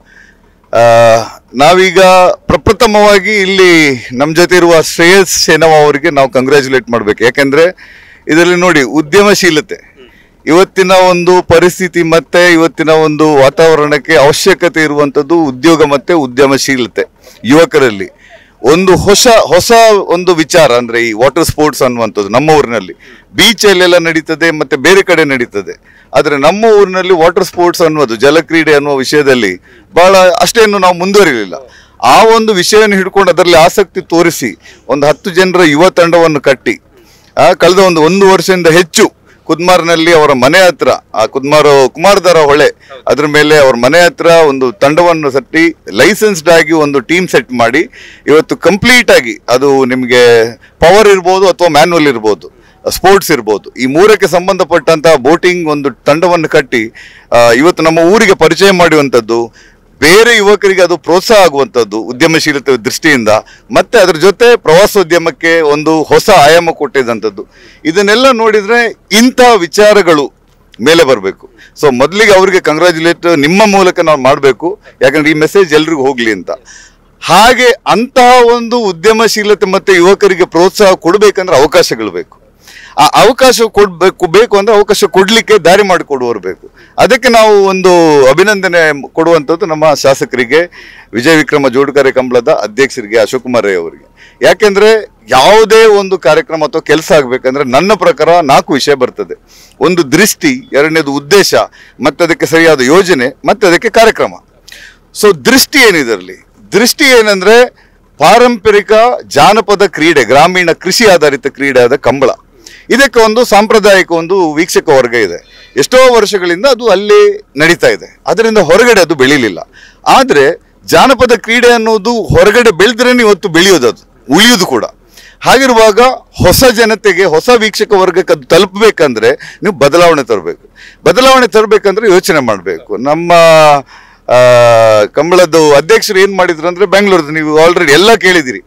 ನಾವೀಗ ಪ್ರಪ್ರಥಮವಾಗಿ ಇಲ್ಲಿ ನಮ್ಮ ಜೊತೆ ಇರುವ ಶ್ರೇಯಸ್ ಶೇನವ ಅವರಿಗೆ ನಾವು ಕಂಗ್ರ್ಯಾಚುಲೇಟ್ ಮಾಡಬೇಕು ಯಾಕೆಂದರೆ ಇದರಲ್ಲಿ ನೋಡಿ ಉದ್ಯಮಶೀಲತೆ ಇವತ್ತಿನ ಒಂದು ಪರಿಸ್ಥಿತಿ ಮತ್ತೆ ಇವತ್ತಿನ ಒಂದು ವಾತಾವರಣಕ್ಕೆ ಅವಶ್ಯಕತೆ ಇರುವಂಥದ್ದು ಉದ್ಯೋಗ ಮತ್ತೆ ಉದ್ಯಮಶೀಲತೆ ಯುವಕರಲ್ಲಿ ಒಂದು ಹೊಸ ಹೊಸ ಒಂದು ವಿಚಾರ ಅಂದರೆ ಈ ವಾಟರ್ ಸ್ಪೋರ್ಟ್ಸ್ ಅನ್ನುವಂಥದ್ದು ನಮ್ಮ ಊರಿನಲ್ಲಿ ಬೀಚಲ್ಲೆಲ್ಲ ನಡೀತದೆ ಮತ್ತು ಬೇರೆ ಕಡೆ ನಡೀತದೆ ಆದರೆ ನಮ್ಮ ಊರಿನಲ್ಲಿ ವಾಟರ್ ಸ್ಪೋರ್ಟ್ಸ್ ಅನ್ನೋದು ಜಲಕ್ರೀಡೆ ಅನ್ನುವ ವಿಷಯದಲ್ಲಿ ಬಹಳ ಅಷ್ಟೇನು ನಾವು ಮುಂದುವರಿಲಿಲ್ಲ ಆ ಒಂದು ವಿಷಯವನ್ನು ಹಿಡ್ಕೊಂಡು ಅದರಲ್ಲಿ ಆಸಕ್ತಿ ತೋರಿಸಿ ಒಂದು ಹತ್ತು ಜನರ ಯುವ ತಂಡವನ್ನು ಕಟ್ಟಿ ಕಳೆದ ಒಂದು ಒಂದು ವರ್ಷದಿಂದ ಹೆಚ್ಚು ಕುದ್ಮಾರ್ನಲ್ಲಿ ಅವರ ಮನೆ ಹತ್ರ ಆ ಕುದ್ಮಾರ್ ಕುಮಾರ್ದಾರ ಹೊಳೆ ಅದ್ರ ಮೇಲೆ ಅವ್ರ ಮನೆ ಹತ್ರ ಒಂದು ತಂಡವನ್ನು ಸಟ್ಟಿ ಲೈಸೆನ್ಸ್ಡ್ ಆಗಿ ಒಂದು ಟೀಮ್ ಸೆಟ್ ಮಾಡಿ ಇವತ್ತು ಕಂಪ್ಲೀಟ್ ಆಗಿ ಅದು ನಿಮಗೆ ಪವರ್ ಇರ್ಬೋದು ಅಥವಾ ಮ್ಯಾನ್ಯಲ್ ಇರ್ಬೋದು ಸ್ಪೋರ್ಟ್ಸ್ ಇರ್ಬೋದು ಈ ಮೂರಕ್ಕೆ ಸಂಬಂಧಪಟ್ಟಂತಹ ಬೋಟಿಂಗ್ ಒಂದು ತಂಡವನ್ನು ಕಟ್ಟಿ ಇವತ್ತು ನಮ್ಮ ಊರಿಗೆ ಪರಿಚಯ ಮಾಡುವಂಥದ್ದು ಬೇರೆ ಯುವಕರಿಗೆ ಅದು ಪ್ರೋತ್ಸಾಹ ಆಗುವಂಥದ್ದು ಉದ್ಯಮಶೀಲತೆ ದೃಷ್ಟಿಯಿಂದ ಮತ್ತೆ ಅದರ ಜೊತೆ ಪ್ರವಾಸೋದ್ಯಮಕ್ಕೆ ಒಂದು ಹೊಸ ಆಯಾಮ ಕೊಟ್ಟಿದ್ದಂಥದ್ದು ಇದನ್ನೆಲ್ಲ ನೋಡಿದರೆ ಇಂಥ ವಿಚಾರಗಳು ಮೇಲೆ ಬರಬೇಕು ಸೊ ಮೊದಲಿಗೆ ಅವರಿಗೆ ಕಂಗ್ರ್ಯಾಚುಲೇಟ್ ನಿಮ್ಮ ಮೂಲಕ ನಾವು ಮಾಡಬೇಕು ಯಾಕಂದ್ರೆ ಈ ಮೆಸೇಜ್ ಎಲ್ರಿಗೂ ಹೋಗಲಿ ಅಂತ ಹಾಗೆ ಅಂತಹ ಒಂದು ಉದ್ಯಮಶೀಲತೆ ಮತ್ತು ಯುವಕರಿಗೆ ಪ್ರೋತ್ಸಾಹ ಕೊಡಬೇಕಂದ್ರೆ ಅವಕಾಶಗಳು ಬೇಕು ಆ ಅವಕಾಶ ಕೊಡ್ಬೇಕು ಬೇಕು ಅಂದ್ರೆ ಅವಕಾಶ ಕೊಡಲಿಕ್ಕೆ ದಾರಿ ಮಾಡಿಕೊಡುವರು ಬೇಕು ಅದಕ್ಕೆ ನಾವು ಒಂದು ಅಭಿನಂದನೆ ಕೊಡುವಂಥದ್ದು ನಮ್ಮ ಶಾಸಕರಿಗೆ ವಿಜಯ ವಿಕ್ರಮ ಜೋಡ್ಕರೆ ಕಂಬಳದ ಅಧ್ಯಕ್ಷರಿಗೆ ಅಶೋಕ್ ಕುಮಾರ್ ರೈ ಅವರಿಗೆ ಯಾಕೆಂದ್ರೆ ಯಾವುದೇ ಒಂದು ಕಾರ್ಯಕ್ರಮ ಅಥವಾ ಕೆಲಸ ಆಗಬೇಕಂದ್ರೆ ನನ್ನ ಪ್ರಕಾರ ನಾಲ್ಕು ವಿಷಯ ಬರ್ತದೆ ಒಂದು ದೃಷ್ಟಿ ಎರಡನೇದು ಉದ್ದೇಶ ಮತ್ತೆ ಅದಕ್ಕೆ ಸರಿಯಾದ ಯೋಜನೆ ಮತ್ತೆ ಅದಕ್ಕೆ ಕಾರ್ಯಕ್ರಮ ಸೊ ದೃಷ್ಟಿ ಏನಿದರಲ್ಲಿ ದೃಷ್ಟಿ ಏನಂದ್ರೆ ಪಾರಂಪರಿಕ ಜಾನಪದ ಕ್ರೀಡೆ ಗ್ರಾಮೀಣ ಕೃಷಿ ಆಧಾರಿತ ಕ್ರೀಡೆ ಆದ ಕಂಬಳ ಇದಕ್ಕೆ ಒಂದು ಸಾಂಪ್ರದಾಯಿಕ ಒಂದು ವೀಕ್ಷಕ ವರ್ಗ ಇದೆ ಎಷ್ಟೋ ವರ್ಷಗಳಿಂದ ಅದು ಅಲ್ಲಿ ನಡೀತಾ ಇದೆ ಅದರಿಂದ ಹೊರಗಡೆ ಅದು ಬೆಳೀಲಿಲ್ಲ ಆದರೆ ಜಾನಪದ ಕ್ರೀಡೆ ಅನ್ನೋದು ಹೊರಗಡೆ ಬೆಳೆದ್ರೆ ಇವತ್ತು ಬೆಳೆಯೋದು ಅದು ಉಳಿಯೋದು ಕೂಡ ಹಾಗಿರುವಾಗ ಹೊಸ ಜನತೆಗೆ ಹೊಸ ವೀಕ್ಷಕ ವರ್ಗಕ್ಕೆ ಅದು ತಲುಪಬೇಕಂದ್ರೆ ನೀವು ಬದಲಾವಣೆ ತರಬೇಕು ಬದಲಾವಣೆ ತರಬೇಕಂದ್ರೆ ಯೋಚನೆ ಮಾಡಬೇಕು ನಮ್ಮ ಕಂಬಳದ್ದು ಅಧ್ಯಕ್ಷರು ಏನು ಮಾಡಿದ್ರು ಅಂದರೆ ಬೆಂಗಳೂರದ್ದು ನೀವು ಆಲ್ರೆಡಿ ಎಲ್ಲ ಕೇಳಿದ್ದೀರಿ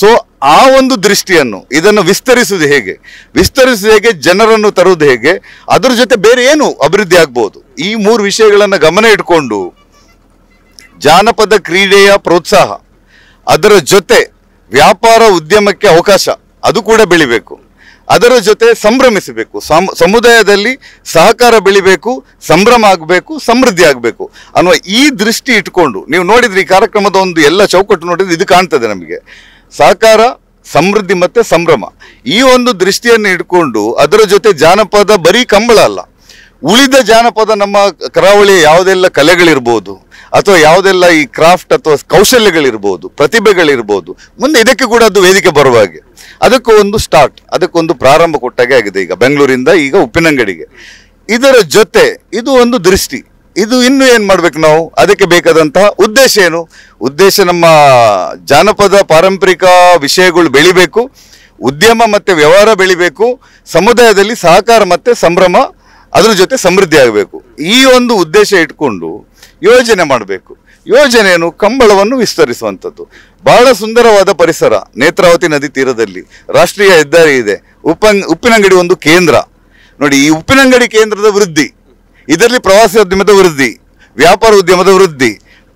ಸೊ ಆ ಒಂದು ದೃಷ್ಟಿಯನ್ನು ಇದನ್ನು ವಿಸ್ತರಿಸುವುದು ಹೇಗೆ ವಿಸ್ತರಿಸುವುದು ಹೇಗೆ ಜನರನ್ನು ತರುವುದು ಹೇಗೆ ಅದರ ಜೊತೆ ಬೇರೆ ಏನು ಅಭಿವೃದ್ಧಿ ಆಗ್ಬೋದು ಈ ಮೂರು ವಿಷಯಗಳನ್ನು ಗಮನ ಇಟ್ಕೊಂಡು ಜಾನಪದ ಕ್ರೀಡೆಯ ಪ್ರೋತ್ಸಾಹ ಅದರ ಜೊತೆ ವ್ಯಾಪಾರ ಉದ್ಯಮಕ್ಕೆ ಅವಕಾಶ ಅದು ಕೂಡ ಬೆಳಿಬೇಕು ಅದರ ಜೊತೆ ಸಂಭ್ರಮಿಸಬೇಕು ಸಮುದಾಯದಲ್ಲಿ ಸಹಕಾರ ಬೆಳಿಬೇಕು ಸಂಭ್ರಮ ಆಗಬೇಕು ಸಮೃದ್ಧಿ ಆಗಬೇಕು ಅನ್ನುವ ಈ ದೃಷ್ಟಿ ಇಟ್ಕೊಂಡು ನೀವು ನೋಡಿದ್ರೆ ಈ ಕಾರ್ಯಕ್ರಮದ ಒಂದು ಎಲ್ಲ ಚೌಕಟ್ಟು ನೋಡಿದ್ರೆ ಇದು ಕಾಣ್ತದೆ ನಮಗೆ ಸಹಕಾರ ಸಮೃದ್ಧಿ ಮತ್ತು ಸಂಭ್ರಮ ಈ ಒಂದು ದೃಷ್ಟಿಯನ್ನು ಇಟ್ಕೊಂಡು ಅದರ ಜೊತೆ ಜಾನಪದ ಬರೀ ಕಂಬಳ ಅಲ್ಲ ಉಳಿದ ಜಾನಪದ ನಮ್ಮ ಕರಾವಳಿಯ ಯಾವುದೆಲ್ಲ ಕಲೆಗಳಿರ್ಬೋದು ಅಥವಾ ಯಾವುದೆಲ್ಲ ಈ ಕ್ರಾಫ್ಟ್ ಅಥವಾ ಕೌಶಲ್ಯಗಳಿರ್ಬೋದು ಪ್ರತಿಭೆಗಳಿರ್ಬೋದು ಮುಂದೆ ಇದಕ್ಕೆ ಕೂಡ ಅದು ವೇದಿಕೆ ಬರುವ ಹಾಗೆ ಅದಕ್ಕೂ ಒಂದು ಸ್ಟಾರ್ಟ್ ಅದಕ್ಕೊಂದು ಪ್ರಾರಂಭ ಕೊಟ್ಟಾಗೆ ಆಗಿದೆ ಈಗ ಬೆಂಗಳೂರಿಂದ ಈಗ ಉಪ್ಪಿನಂಗಡಿಗೆ ಇದರ ಜೊತೆ ಇದು ಒಂದು ದೃಷ್ಟಿ ಇದು ಇನ್ನೂ ಏನು ಮಾಡಬೇಕು ನಾವು ಅದಕ್ಕೆ ಬೇಕಾದಂತಹ ಉದ್ದೇಶ ಏನು ಉದ್ದೇಶ ನಮ್ಮ ಜಾನಪದ ಪಾರಂಪರಿಕ ವಿಷಯಗಳು ಬೆಳಿಬೇಕು ಉದ್ಯಮ ಮತ್ತು ವ್ಯವಹಾರ ಬೆಳಿಬೇಕು ಸಮುದಾಯದಲ್ಲಿ ಸಹಕಾರ ಮತ್ತು ಸಂಭ್ರಮ ಅದ್ರ ಜೊತೆ ಸಮೃದ್ಧಿ ಆಗಬೇಕು ಈ ಒಂದು ಉದ್ದೇಶ ಇಟ್ಕೊಂಡು ಯೋಜನೆ ಮಾಡಬೇಕು ಯೋಜನೆಯನ್ನು ಕಂಬಳವನ್ನು ವಿಸ್ತರಿಸುವಂಥದ್ದು ಬಹಳ ಸುಂದರವಾದ ಪರಿಸರ ನೇತ್ರಾವತಿ ನದಿ ತೀರದಲ್ಲಿ ರಾಷ್ಟ್ರೀಯ ಹೆದ್ದಾರಿ ಇದೆ ಉಪ್ಪನ್ ಉಪ್ಪಿನಂಗಡಿ ಒಂದು ಕೇಂದ್ರ ನೋಡಿ ಈ ಉಪ್ಪಿನಂಗಡಿ ಕೇಂದ್ರದ ವೃದ್ಧಿ ಇದರಲ್ಲಿ ಪ್ರವಾಸೋದ್ಯಮದ ವೃದ್ಧಿ ವ್ಯಾಪಾರ ಉದ್ಯಮದ ವೃದ್ಧಿ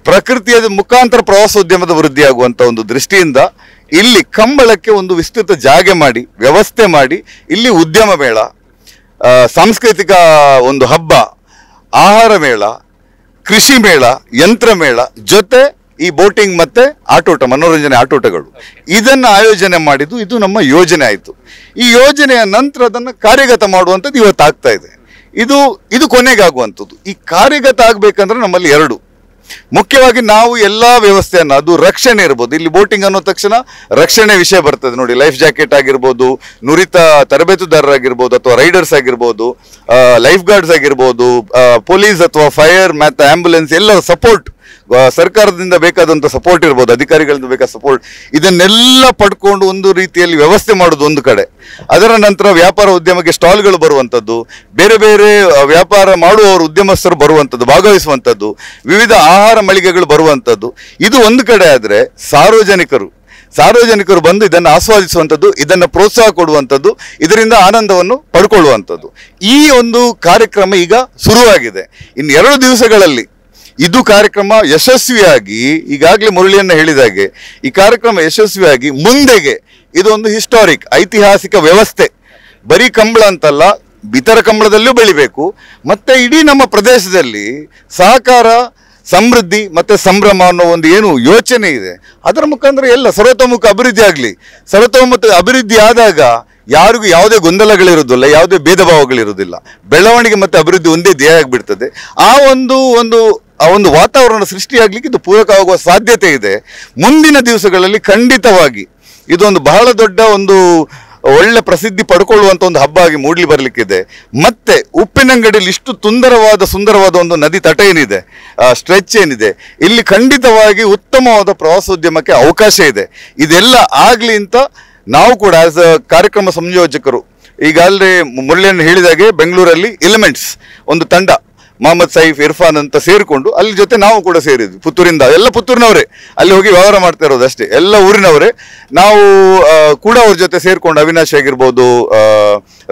ಪ್ರಕೃತಿಯ ಮುಖಾಂತರ ಪ್ರವಾಸೋದ್ಯಮದ ವೃದ್ಧಿಯಾಗುವಂಥ ಒಂದು ದೃಷ್ಟಿಯಿಂದ ಇಲ್ಲಿ ಕಂಬಳಕ್ಕೆ ಒಂದು ವಿಸ್ತೃತ ಜಾಗೆ ಮಾಡಿ ವ್ಯವಸ್ಥೆ ಮಾಡಿ ಇಲ್ಲಿ ಉದ್ಯಮ ಮೇಳ ಸಾಂಸ್ಕೃತಿಕ ಒಂದು ಹಬ್ಬ ಆಹಾರ ಮೇಳ ಕೃಷಿ ಮೇಳ ಯಂತ್ರ ಮೇಳ ಜೊತೆ ಈ ಬೋಟಿಂಗ್ ಮತ್ತೆ ಆಟೋಟ ಮನೋರಂಜನೆ ಆಟೋಟಗಳು ಇದನ್ನು ಆಯೋಜನೆ ಮಾಡಿದ್ದು ಇದು ನಮ್ಮ ಯೋಜನೆ ಆಯಿತು ಈ ಯೋಜನೆಯ ನಂತರ ಅದನ್ನು ಕಾರ್ಯಗತ ಮಾಡುವಂಥದ್ದು ಇವತ್ತಾಗ್ತಾ ಇದೆ ಇದು ಇದು ಕೊನೆಗಾಗುವಂಥದ್ದು ಈ ಕಾರ್ಯಗತ ಆಗಬೇಕಂದ್ರೆ ನಮ್ಮಲ್ಲಿ ಎರಡು ಮುಖ್ಯವಾಗಿ ನಾವು ಎಲ್ಲ ವ್ಯವಸ್ಥೆಯನ್ನು ಅದು ರಕ್ಷಣೆ ಇರ್ಬೋದು ಇಲ್ಲಿ ಬೋಟಿಂಗ್ ಅನ್ನೋ ತಕ್ಷಣ ರಕ್ಷಣೆ ವಿಷಯ ಬರ್ತದೆ ನೋಡಿ ಲೈಫ್ ಜಾಕೆಟ್ ಆಗಿರ್ಬೋದು ನುರಿತ ತರಬೇತುದಾರರಾಗಿರ್ಬೋದು ಅಥವಾ ರೈಡರ್ಸ್ ಆಗಿರ್ಬೋದು ಲೈಫ್ ಗಾರ್ಡ್ಸ್ ಆಗಿರ್ಬೋದು ಪೊಲೀಸ್ ಅಥವಾ ಫೈರ್ ಮತ್ತು ಆ್ಯಂಬುಲೆನ್ಸ್ ಎಲ್ಲ ಸಪೋರ್ಟ್ ಸರ್ಕಾರದಿಂದ ಬೇಕಾದಂಥ ಸಪೋರ್ಟ್ ಇರ್ಬೋದು ಅಧಿಕಾರಿಗಳಿಂದ ಬೇಕಾದ ಸಪೋರ್ಟ್ ಇದನ್ನೆಲ್ಲ ಪಡ್ಕೊಂಡು ಒಂದು ರೀತಿಯಲ್ಲಿ ವ್ಯವಸ್ಥೆ ಮಾಡೋದು ಒಂದು ಕಡೆ ಅದರ ನಂತರ ವ್ಯಾಪಾರ ಉದ್ಯಮಕ್ಕೆ ಸ್ಟಾಲ್ಗಳು ಬರುವಂಥದ್ದು ಬೇರೆ ಬೇರೆ ವ್ಯಾಪಾರ ಮಾಡುವವರು ಉದ್ಯಮಸ್ಥರು ಬರುವಂಥದ್ದು ಭಾಗವಹಿಸುವಂಥದ್ದು ವಿವಿಧ ಆಹಾರ ಮಳಿಗೆಗಳು ಬರುವಂಥದ್ದು ಇದು ಒಂದು ಕಡೆ ಆದರೆ ಸಾರ್ವಜನಿಕರು ಸಾರ್ವಜನಿಕರು ಬಂದು ಇದನ್ನು ಆಸ್ವಾದಿಸುವಂಥದ್ದು ಇದನ್ನು ಪ್ರೋತ್ಸಾಹ ಕೊಡುವಂಥದ್ದು ಇದರಿಂದ ಆನಂದವನ್ನು ಪಡ್ಕೊಳ್ಳುವಂಥದ್ದು ಈ ಒಂದು ಕಾರ್ಯಕ್ರಮ ಈಗ ಶುರುವಾಗಿದೆ ಇನ್ನು ಎರಡು ದಿವಸಗಳಲ್ಲಿ ಇದು ಕಾರ್ಯಕ್ರಮ ಯಶಸ್ವಿಯಾಗಿ ಈಗಾಗಲೇ ಮುರಳಿಯನ್ನು ಹೇಳಿದಾಗೆ ಈ ಕಾರ್ಯಕ್ರಮ ಯಶಸ್ವಿಯಾಗಿ ಮುಂದೆಗೆ ಇದೊಂದು ಹಿಸ್ಟಾರಿಕ್ ಐತಿಹಾಸಿಕ ವ್ಯವಸ್ಥೆ ಬರೀ ಕಂಬಳ ಅಂತಲ್ಲ ಇತರ ಕಂಬಳದಲ್ಲೂ ಬೆಳಿಬೇಕು ಮತ್ತು ಇಡೀ ನಮ್ಮ ಪ್ರದೇಶದಲ್ಲಿ ಸಹಕಾರ ಸಮೃದ್ಧಿ ಮತ್ತು ಸಂಭ್ರಮ ಅನ್ನೋ ಒಂದು ಏನು ಯೋಚನೆ ಇದೆ ಅದರ ಮುಖಾಂತರ ಎಲ್ಲ ಸರ್ವತೋಮುಖ ಅಭಿವೃದ್ಧಿ ಆಗಲಿ ಸರ್ವತೋಮುಖ ಅಭಿವೃದ್ಧಿ ಆದಾಗ ಯಾರಿಗೂ ಯಾವುದೇ ಗೊಂದಲಗಳಿರುವುದಿಲ್ಲ ಯಾವುದೇ ಭೇದ ಭಾವಗಳಿರೋದಿಲ್ಲ ಬೆಳವಣಿಗೆ ಮತ್ತು ಅಭಿವೃದ್ಧಿ ಒಂದೇ ಧ್ಯೇಯ ಆಗಿಬಿಡ್ತದೆ ಆ ಒಂದು ಒಂದು ಆ ಒಂದು ವಾತಾವರಣ ಸೃಷ್ಟಿಯಾಗಲಿಕ್ಕೆ ಇದು ಪೂರಕವಾಗುವ ಸಾಧ್ಯತೆ ಇದೆ ಮುಂದಿನ ದಿವಸಗಳಲ್ಲಿ ಖಂಡಿತವಾಗಿ ಇದೊಂದು ಬಹಳ ದೊಡ್ಡ ಒಂದು ಒಳ್ಳೆ ಪ್ರಸಿದ್ಧಿ ಪಡ್ಕೊಳ್ಳುವಂಥ ಒಂದು ಹಬ್ಬ ಆಗಿ ಮೂಡ್ಲಿ ಬರಲಿಕ್ಕಿದೆ ಮತ್ತೆ ಉಪ್ಪಿನಂಗಡಿಯಲ್ಲಿ ಇಷ್ಟು ತುಂದರವಾದ ಸುಂದರವಾದ ಒಂದು ನದಿ ತಟ ಏನಿದೆ ಸ್ಟ್ರೆಚ್ ಏನಿದೆ ಇಲ್ಲಿ ಖಂಡಿತವಾಗಿ ಉತ್ತಮವಾದ ಪ್ರವಾಸೋದ್ಯಮಕ್ಕೆ ಅವಕಾಶ ಇದೆ ಇದೆಲ್ಲ ಆಗಲಿ ಅಂತ ನಾವು ಕೂಡ ಆಸ್ ಅ ಕಾರ್ಯಕ್ರಮ ಸಂಯೋಜಕರು ಈಗಾಗಲೇ ಮುರಳಿಯನ್ನು ಹೇಳಿದಾಗೆ ಬೆಂಗಳೂರಲ್ಲಿ ಎಲಿಮೆಂಟ್ಸ್ ಒಂದು ತಂಡ ಮೊಹಮ್ಮದ್ ಸೈಫ್ ಇರ್ಫಾನ್ ಅಂತ ಸೇರಿಕೊಂಡು ಅಲ್ಲಿ ಜೊತೆ ನಾವು ಕೂಡ ಸೇರಿದ್ವಿ ಪುತ್ತೂರಿಂದ ಎಲ್ಲ ಪುತ್ತೂರಿನವರೇ ಅಲ್ಲಿ ಹೋಗಿ ವ್ಯವಹಾರ ಮಾಡ್ತಾ ಇರೋದು ಅಷ್ಟೇ ಎಲ್ಲ ಊರಿನವರೇ ನಾವು ಕೂಡ ಅವ್ರ ಜೊತೆ ಸೇರಿಕೊಂಡು ಅವಿನಾಶ್ ಆಗಿರ್ಬೋದು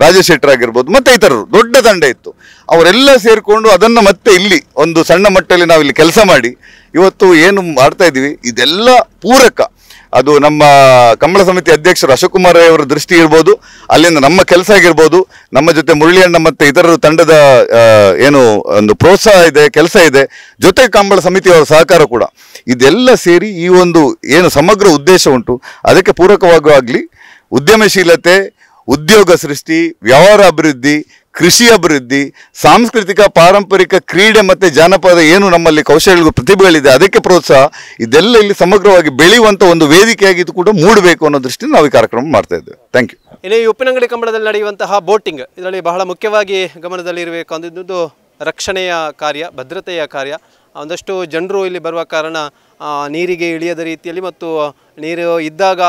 ರಾಜೇಶ್ ಶೆಟ್ಟರ್ ಆಗಿರ್ಬೋದು ಮತ್ತೆ ಇತರರು ದೊಡ್ಡ ತಂಡ ಇತ್ತು ಅವರೆಲ್ಲ ಸೇರಿಕೊಂಡು ಅದನ್ನು ಮತ್ತೆ ಇಲ್ಲಿ ಒಂದು ಸಣ್ಣ ಮಟ್ಟಲ್ಲಿ ನಾವು ಇಲ್ಲಿ ಕೆಲಸ ಮಾಡಿ ಇವತ್ತು ಏನು ಮಾಡ್ತಾ ಇದ್ದೀವಿ ಇದೆಲ್ಲ ಪೂರಕ ಅದು ನಮ್ಮ ಕಂಬಳ ಸಮಿತಿ ಅಧ್ಯಕ್ಷರು ಅಶೋಕುಮಾರ್ ಅವರ ದೃಷ್ಟಿ ಇರ್ಬೋದು ಅಲ್ಲಿಂದ ನಮ್ಮ ಕೆಲಸ ಆಗಿರ್ಬೋದು ನಮ್ಮ ಜೊತೆ ಮುರಳಿಯಣ್ಣ ಮತ್ತು ಇತರರು ತಂಡದ ಏನು ಒಂದು ಪ್ರೋತ್ಸಾಹ ಇದೆ ಕೆಲಸ ಇದೆ ಜೊತೆ ಕಂಬಳ ಸಮಿತಿಯವರ ಸಹಕಾರ ಕೂಡ ಇದೆಲ್ಲ ಸೇರಿ ಈ ಒಂದು ಏನು ಸಮಗ್ರ ಉದ್ದೇಶ ಉಂಟು ಅದಕ್ಕೆ ಪೂರಕವಾಗುವಾಗಲಿ ಉದ್ಯಮಶೀಲತೆ ಉದ್ಯೋಗ ಸೃಷ್ಟಿ ವ್ಯವಹಾರ ಅಭಿವೃದ್ಧಿ ಕೃಷಿ ಅಭಿವೃದ್ಧಿ ಸಾಂಸ್ಕೃತಿಕ ಪಾರಂಪರಿಕ ಕ್ರೀಡೆ ಮತ್ತು ಜಾನಪದ ಏನು ನಮ್ಮಲ್ಲಿ ಕೌಶಲ್ಯಗಳು ಪ್ರತಿಭೆಗಳಿದೆ ಅದಕ್ಕೆ ಪ್ರೋತ್ಸಾಹ ಇದೆಲ್ಲ ಇಲ್ಲಿ ಸಮಗ್ರವಾಗಿ ಬೆಳೆಯುವಂಥ ಒಂದು ವೇದಿಕೆಯಾಗಿದ್ದು ಕೂಡ ಮೂಡಬೇಕು ಅನ್ನೋ ದೃಷ್ಟಿಯಿಂದ ನಾವು ಈ ಕಾರ್ಯಕ್ರಮ ಮಾಡ್ತಾ ಇದ್ದೇವೆ ಥ್ಯಾಂಕ್ ಯು ಇಲ್ಲಿ ಉಪ್ಪಿನಂಗಡಿ ಕಂಬಳದಲ್ಲಿ ನಡೆಯುವಂತಹ ಬೋಟಿಂಗ್ ಇದರಲ್ಲಿ ಬಹಳ ಮುಖ್ಯವಾಗಿ ಗಮನದಲ್ಲಿರಬೇಕು ಅಂದಿದ್ದು ರಕ್ಷಣೆಯ ಕಾರ್ಯ ಭದ್ರತೆಯ ಕಾರ್ಯ ಒಂದಷ್ಟು ಜನರು ಇಲ್ಲಿ ಬರುವ ಕಾರಣ ನೀರಿಗೆ ಇಳಿಯದ ರೀತಿಯಲ್ಲಿ ಮತ್ತು ನೀರು ಇದ್ದಾಗ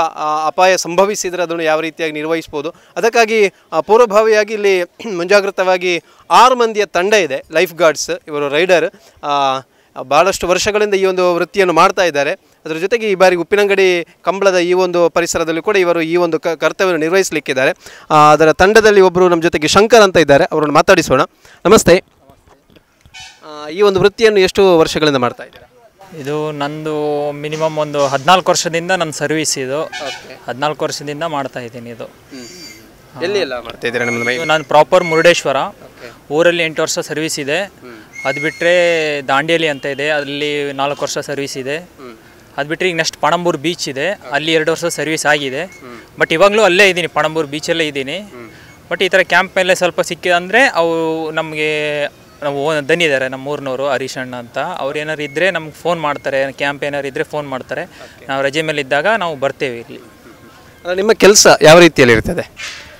ಅಪಾಯ ಸಂಭವಿಸಿದರೆ ಅದನ್ನು ಯಾವ ರೀತಿಯಾಗಿ ನಿರ್ವಹಿಸ್ಬೋದು ಅದಕ್ಕಾಗಿ ಪೂರ್ವಭಾವಿಯಾಗಿ ಇಲ್ಲಿ ಮುಂಜಾಗ್ರತವಾಗಿ ಆರು ಮಂದಿಯ ತಂಡ ಇದೆ ಲೈಫ್ ಗಾರ್ಡ್ಸ್ ಇವರು ರೈಡರ್ ಭಾಳಷ್ಟು ವರ್ಷಗಳಿಂದ ಈ ಒಂದು ವೃತ್ತಿಯನ್ನು ಮಾಡ್ತಾ ಇದ್ದಾರೆ ಅದರ ಜೊತೆಗೆ ಈ ಬಾರಿ ಉಪ್ಪಿನಂಗಡಿ ಕಂಬಳದ ಈ ಒಂದು ಪರಿಸರದಲ್ಲಿ ಕೂಡ ಇವರು ಈ ಒಂದು ಕ ಕರ್ತವ್ಯವನ್ನು ನಿರ್ವಹಿಸಲಿಕ್ಕಿದ್ದಾರೆ ಅದರ ತಂಡದಲ್ಲಿ ಒಬ್ಬರು ನಮ್ಮ ಜೊತೆಗೆ ಶಂಕರ್ ಅಂತ ಇದ್ದಾರೆ ಅವರನ್ನು ಮಾತಾಡಿಸೋಣ ನಮಸ್ತೆ ಈ ಒಂದು ವೃತ್ತಿಯನ್ನು ಎಷ್ಟು ವರ್ಷಗಳಿಂದ ಮಾಡ್ತಾ ಇದ್ದೀರಾ ಇದು ನಂದು ಮಿನಿಮಮ್ ಒಂದು ಹದಿನಾಲ್ಕು ವರ್ಷದಿಂದ ನನ್ನ ಸರ್ವಿಸ್ ಇದು ಹದಿನಾಲ್ಕು ವರ್ಷದಿಂದ ಮಾಡ್ತಾ ಇದ್ದೀನಿ ಇದು ನಾನು ಪ್ರಾಪರ್ ಮುರುಡೇಶ್ವರ ಊರಲ್ಲಿ ಎಂಟು ವರ್ಷ ಸರ್ವಿಸ್ ಇದೆ ಅದು ಬಿಟ್ಟರೆ ದಾಂಡೇಲಿ ಅಂತ ಇದೆ ಅಲ್ಲಿ ನಾಲ್ಕು ವರ್ಷ ಸರ್ವಿಸ್ ಇದೆ ಅದು ಬಿಟ್ಟರೆ ಈಗ ನೆಕ್ಸ್ಟ್ ಪಣಂಬೂರು ಬೀಚ್ ಇದೆ ಅಲ್ಲಿ ಎರಡು ವರ್ಷ ಸರ್ವಿಸ್ ಆಗಿದೆ ಬಟ್ ಇವಾಗಲೂ ಅಲ್ಲೇ ಇದ್ದೀನಿ ಪಣಂಬೂರು ಬೀಚಲ್ಲೇ ಇದ್ದೀನಿ ಬಟ್ ಈ ಥರ ಕ್ಯಾಂಪ್ ಮೇಲೆ ಸ್ವಲ್ಪ ಸಿಕ್ಕಿದೆ ಅಂದರೆ ಅವು ನಮಗೆ ನಾವು ದನಿ ಇದ್ದಾರೆ ನಮ್ಮ ಊರಿನವರು ಹರೀಶ್ ಅಣ್ಣ ಅಂತ ಅವ್ರು ಏನಾರು ಇದ್ದರೆ ನಮ್ಗೆ ಫೋನ್ ಮಾಡ್ತಾರೆ ಕ್ಯಾಂಪ್ ಏನಾರು ಇದ್ದರೆ ಫೋನ್ ಮಾಡ್ತಾರೆ ನಾವು ರಜೆ ಮೇಲೆ ಇದ್ದಾಗ ನಾವು ಬರ್ತೇವೆ ಇಲ್ಲಿ ನಿಮ್ಮ ಕೆಲಸ ಯಾವ ರೀತಿಯಲ್ಲಿ ಇರ್ತದೆ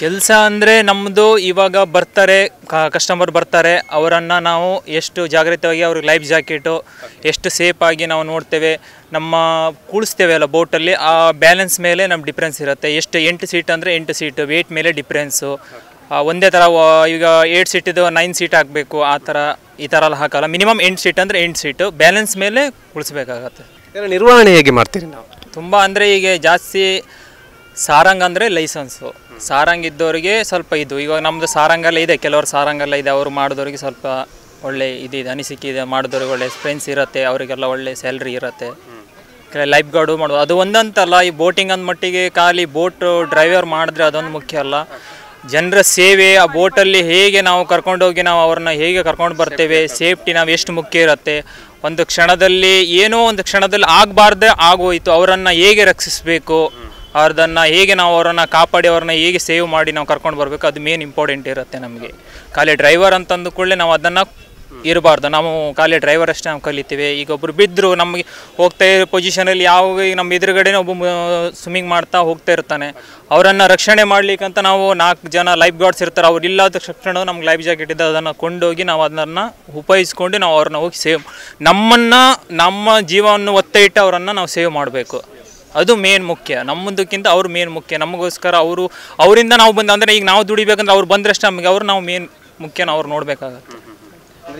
ಕೆಲಸ ಅಂದರೆ ನಮ್ಮದು ಇವಾಗ ಬರ್ತಾರೆ ಕಸ್ಟಮರ್ ಬರ್ತಾರೆ ಅವರನ್ನು ನಾವು ಎಷ್ಟು ಜಾಗೃತವಾಗಿ ಅವ್ರಿಗೆ ಲೈಫ್ ಜಾಕೆಟು ಎಷ್ಟು ಸೇಫಾಗಿ ನಾವು ನೋಡ್ತೇವೆ ನಮ್ಮ ಕೂಡಿಸ್ತೇವೆ ಅಲ್ಲ ಬೋಟಲ್ಲಿ ಆ ಬ್ಯಾಲೆನ್ಸ್ ಮೇಲೆ ನಮ್ಮ ಡಿಫ್ರೆನ್ಸ್ ಇರುತ್ತೆ ಎಷ್ಟು ಎಂಟು ಸೀಟ್ ಅಂದರೆ ಎಂಟು ಸೀಟು ವೇಟ್ ಮೇಲೆ ಡಿಫ್ರೆನ್ಸು ಒಂದೇ ಥರ ಈಗ ಏಯ್ಟ್ ಸೀಟಿದು ನೈನ್ ಸೀಟ್ ಹಾಕಬೇಕು ಆ ಥರ ಈ ಥರ ಎಲ್ಲ ಹಾಕಲ್ಲ ಮಿನಿಮಮ್ ಎಂಟು ಸೀಟ್ ಅಂದರೆ ಎಂಟು ಸೀಟು ಬ್ಯಾಲೆನ್ಸ್ ಮೇಲೆ ಉಳಿಸ್ಬೇಕಾಗತ್ತೆ ನಿರ್ವಹಣೆ ಹೇಗೆ ಮಾಡ್ತೀರಿ ನಾವು ತುಂಬ ಅಂದರೆ ಈಗ ಜಾಸ್ತಿ ಸಾರಂಗ್ ಅಂದರೆ ಲೈಸೆನ್ಸು ಸಾರಂಗ್ ಇದ್ದವರಿಗೆ ಸ್ವಲ್ಪ ಇದು ಇವಾಗ ನಮ್ಮದು ಸಾರಂಗಲ್ಲ ಇದೆ ಕೆಲವರು ಸಾರಂಗಲ್ಲ ಇದೆ ಅವರು ಮಾಡಿದವ್ರಿಗೆ ಸ್ವಲ್ಪ ಒಳ್ಳೆ ಇದೆ ಅನಿಸಿಕೆ ಇದೆ ಮಾಡಿದವ್ರಿಗೆ ಒಳ್ಳೆ ಎಕ್ಸ್ಪೀರಿಯನ್ಸ್ ಇರುತ್ತೆ ಅವರಿಗೆಲ್ಲ ಒಳ್ಳೆ ಸ್ಯಾಲ್ರಿ ಇರುತ್ತೆ ಲೈಫ್ ಗಾರ್ಡು ಮಾಡೋದು ಅದು ಒಂದಂತಲ್ಲ ಈ ಬೋಟಿಂಗ್ ಅಂದ ಮಟ್ಟಿಗೆ ಖಾಲಿ ಬೋಟು ಡ್ರೈವರ್ ಮಾಡಿದ್ರೆ ಅದೊಂದು ಮುಖ್ಯ ಅಲ್ಲ ಜನರ ಸೇವೆ ಆ ಬೋಟಲ್ಲಿ ಹೇಗೆ ನಾವು ಕರ್ಕೊಂಡೋಗಿ ನಾವು ಅವ್ರನ್ನ ಹೇಗೆ ಕರ್ಕೊಂಡು ಬರ್ತೇವೆ ಸೇಫ್ಟಿ ನಾವು ಎಷ್ಟು ಮುಖ್ಯ ಇರುತ್ತೆ ಒಂದು ಕ್ಷಣದಲ್ಲಿ ಏನೋ ಒಂದು ಕ್ಷಣದಲ್ಲಿ ಆಗಬಾರ್ದೆ ಆಗೋಯಿತು ಅವರನ್ನು ಹೇಗೆ ರಕ್ಷಿಸಬೇಕು ಅವ್ರದನ್ನು ಹೇಗೆ ನಾವು ಅವರನ್ನು ಕಾಪಾಡಿ ಅವ್ರನ್ನ ಹೇಗೆ ಸೇವ್ ಮಾಡಿ ನಾವು ಕರ್ಕೊಂಡು ಬರಬೇಕು ಅದು ಮೇನ್ ಇಂಪಾರ್ಟೆಂಟ್ ಇರುತ್ತೆ ನಮಗೆ ಖಾಲಿ ಡ್ರೈವರ್ ಅಂತಂದು ಕೂಡಲೇ ನಾವು ಅದನ್ನು ಇರಬಾರ್ದು ನಾವು ಖಾಲಿ ಡ್ರೈವರ್ ಅಷ್ಟೇ ನಾವು ಕಲಿತೀವಿ ಈಗ ಒಬ್ಬರು ಬಿದ್ದರು ನಮಗೆ ಹೋಗ್ತಾ ಇರೋ ಪೊಸಿಷನಲ್ಲಿ ಯಾವ ನಮ್ಮ ಎದುರುಗಡೆ ಒಬ್ಬ ಸ್ವಿಮ್ಮಿಂಗ್ ಮಾಡ್ತಾ ಹೋಗ್ತಾ ಇರ್ತಾನೆ ಅವರನ್ನು ರಕ್ಷಣೆ ಮಾಡಲಿಕ್ಕಂತ ನಾವು ನಾಲ್ಕು ಜನ ಲೈಫ್ ಗಾರ್ಡ್ಸ್ ಇರ್ತಾರೆ ಅವ್ರು ಇಲ್ಲದ ತಕ್ಷಣ ನಮ್ಗೆ ಲೈಫ್ ಜಾಕೆಟ್ ಇದ್ದ ಅದನ್ನು ಕೊಂಡೋಗಿ ನಾವು ಅದನ್ನು ಉಪಯೋಗಿಸ್ಕೊಂಡು ನಾವು ಅವ್ರನ್ನ ಹೋಗಿ ಸೇವ್ ನಮ್ಮನ್ನು ನಮ್ಮ ಜೀವವನ್ನು ಒತ್ತೆ ಇಟ್ಟು ಅವರನ್ನು ನಾವು ಸೇವ್ ಮಾಡಬೇಕು ಅದು ಮೇನ್ ಮುಖ್ಯ ನಮ್ಮದಕ್ಕಿಂತ ಅವ್ರು ಮೇನ್ ಮುಖ್ಯ ನಮಗೋಸ್ಕರ ಅವರು ಅವರಿಂದ ನಾವು ಬಂದು ಅಂದರೆ ಈಗ ನಾವು ದುಡಿಬೇಕಂದ್ರೆ ಅವ್ರು ಬಂದರಷ್ಟೇ ನಮಗೆ ಅವ್ರು ನಾವು ಮೇನ್ ಮುಖ್ಯ ನಾವು ಅವ್ರು ನೋಡಬೇಕಾಗತ್ತೆ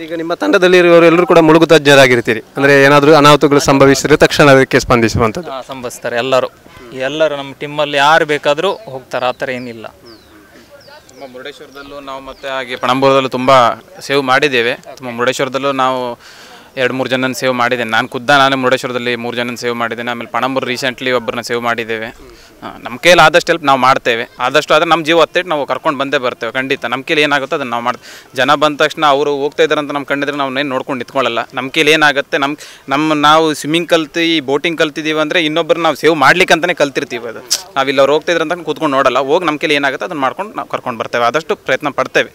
ಈಗ ನಿಮ್ಮ ತಂಡದಲ್ಲಿ ಎಲ್ಲರೂ ಕೂಡ ಮುಳುಗು ತಜ್ಞರಾಗಿರ್ತೀರಿ ಅಂದರೆ ಏನಾದರೂ ಅನಾಹುತಗಳು ಸಂಭವಿಸಿದ್ರೆ ತಕ್ಷಣ ಅದಕ್ಕೆ ಸ್ಪಂದಿಸುವಂಥದ್ದು ಸಂಭವಿಸ್ತಾರೆ ಎಲ್ಲರೂ ಎಲ್ಲರೂ ನಮ್ಮ ಟೀಮಲ್ಲಿ ಯಾರು ಬೇಕಾದರೂ ಹೋಗ್ತಾರೆ ಆ ಥರ ಏನಿಲ್ಲ ತುಂಬ ಮುರುಡೇಶ್ವರದಲ್ಲೂ ನಾವು ಮತ್ತೆ ಹಾಗೆ ಪಣಂಬೂರದಲ್ಲೂ ತುಂಬ ಸೇವ್ ಮಾಡಿದ್ದೇವೆ ತುಂಬ ಮುರುಡೇಶ್ವರದಲ್ಲೂ ನಾವು ಎರಡು ಮೂರು ಜನನ ಸೇವ್ ಮಾಡಿದ್ದೇನೆ ನಾನು ಖುದ್ದ ನಾನೇ ಮುರುಡೇಶ್ವರದಲ್ಲಿ ಮೂರು ಜನನ ಸೇವ್ ಮಾಡಿದ್ದೇನೆ ಆಮೇಲೆ ಪಣಂಬೂರು ರೀಸೆಂಟ್ಲಿ ಒಬ್ಬರನ್ನ ಸೇವ್ ಮಾಡಿದ್ದೇವೆ ನಮ್ಮ ಕೈಯಲ್ಲಿ ಆದಷ್ಟು ಹೆಲ್ಪ್ ನಾವು ಮಾಡ್ತೇವೆ ಆದಷ್ಟು ಆದರೆ ನಮ್ಮ ಜೀವ ಒತ್ತಿಟ್ಟು ನಾವು ಕರ್ಕೊಂಡು ಬಂದೇ ಬರ್ತೇವೆ ಖಂಡಿತ ನಮ್ಮ ಕೈಲಿ ಏನಾಗುತ್ತೆ ಅದನ್ನು ನಾವು ಮಾಡಿ ಜನ ಬಂದ ತಕ್ಷಣ ಅವರು ಹೋಗ್ತಾ ಇದ್ದಾರೆ ಅಂತ ನಮ್ಮ ಕಂಡಿದ್ರೆ ನಾವು ಏನು ನೋಡ್ಕೊಂಡು ನಿಂತ್ಕೊಳ್ಳಲ್ಲ ನಮ್ಮ ಕೈಲಿ ಏನಾಗುತ್ತೆ ನಮ್ಮ ನಮ್ಮ ನಾವು ಸ್ವಿಮ್ಮಿಂಗ್ ಕಲ್ತು ಈ ಬೋಟಿಂಗ್ ಕಲ್ತಿದ್ದೀವಿ ಅಂದರೆ ಇನ್ನೊಬ್ಬರು ನಾವು ಸೇವ್ ಅಂತಲೇ ಕಲ್ತಿರ್ತೀವಿ ಅದು ನಾವು ಇಲ್ಲಿ ಅವ್ರು ಹೋಗ್ತಾ ಅಂತ ಕೂತ್ಕೊಂಡು ನೋಡಲ್ಲ ಹೋಗಿ ನಮ್ಮ ಕೈಲಿ ಏನಾಗುತ್ತೆ ಅದನ್ನು ಮಾಡ್ಕೊಂಡು ನಾವು ಕರ್ಕೊಂಡು ಬರ್ತೇವೆ ಆದಷ್ಟು ಪ್ರಯತ್ನ ಪಡ್ತೇವೆ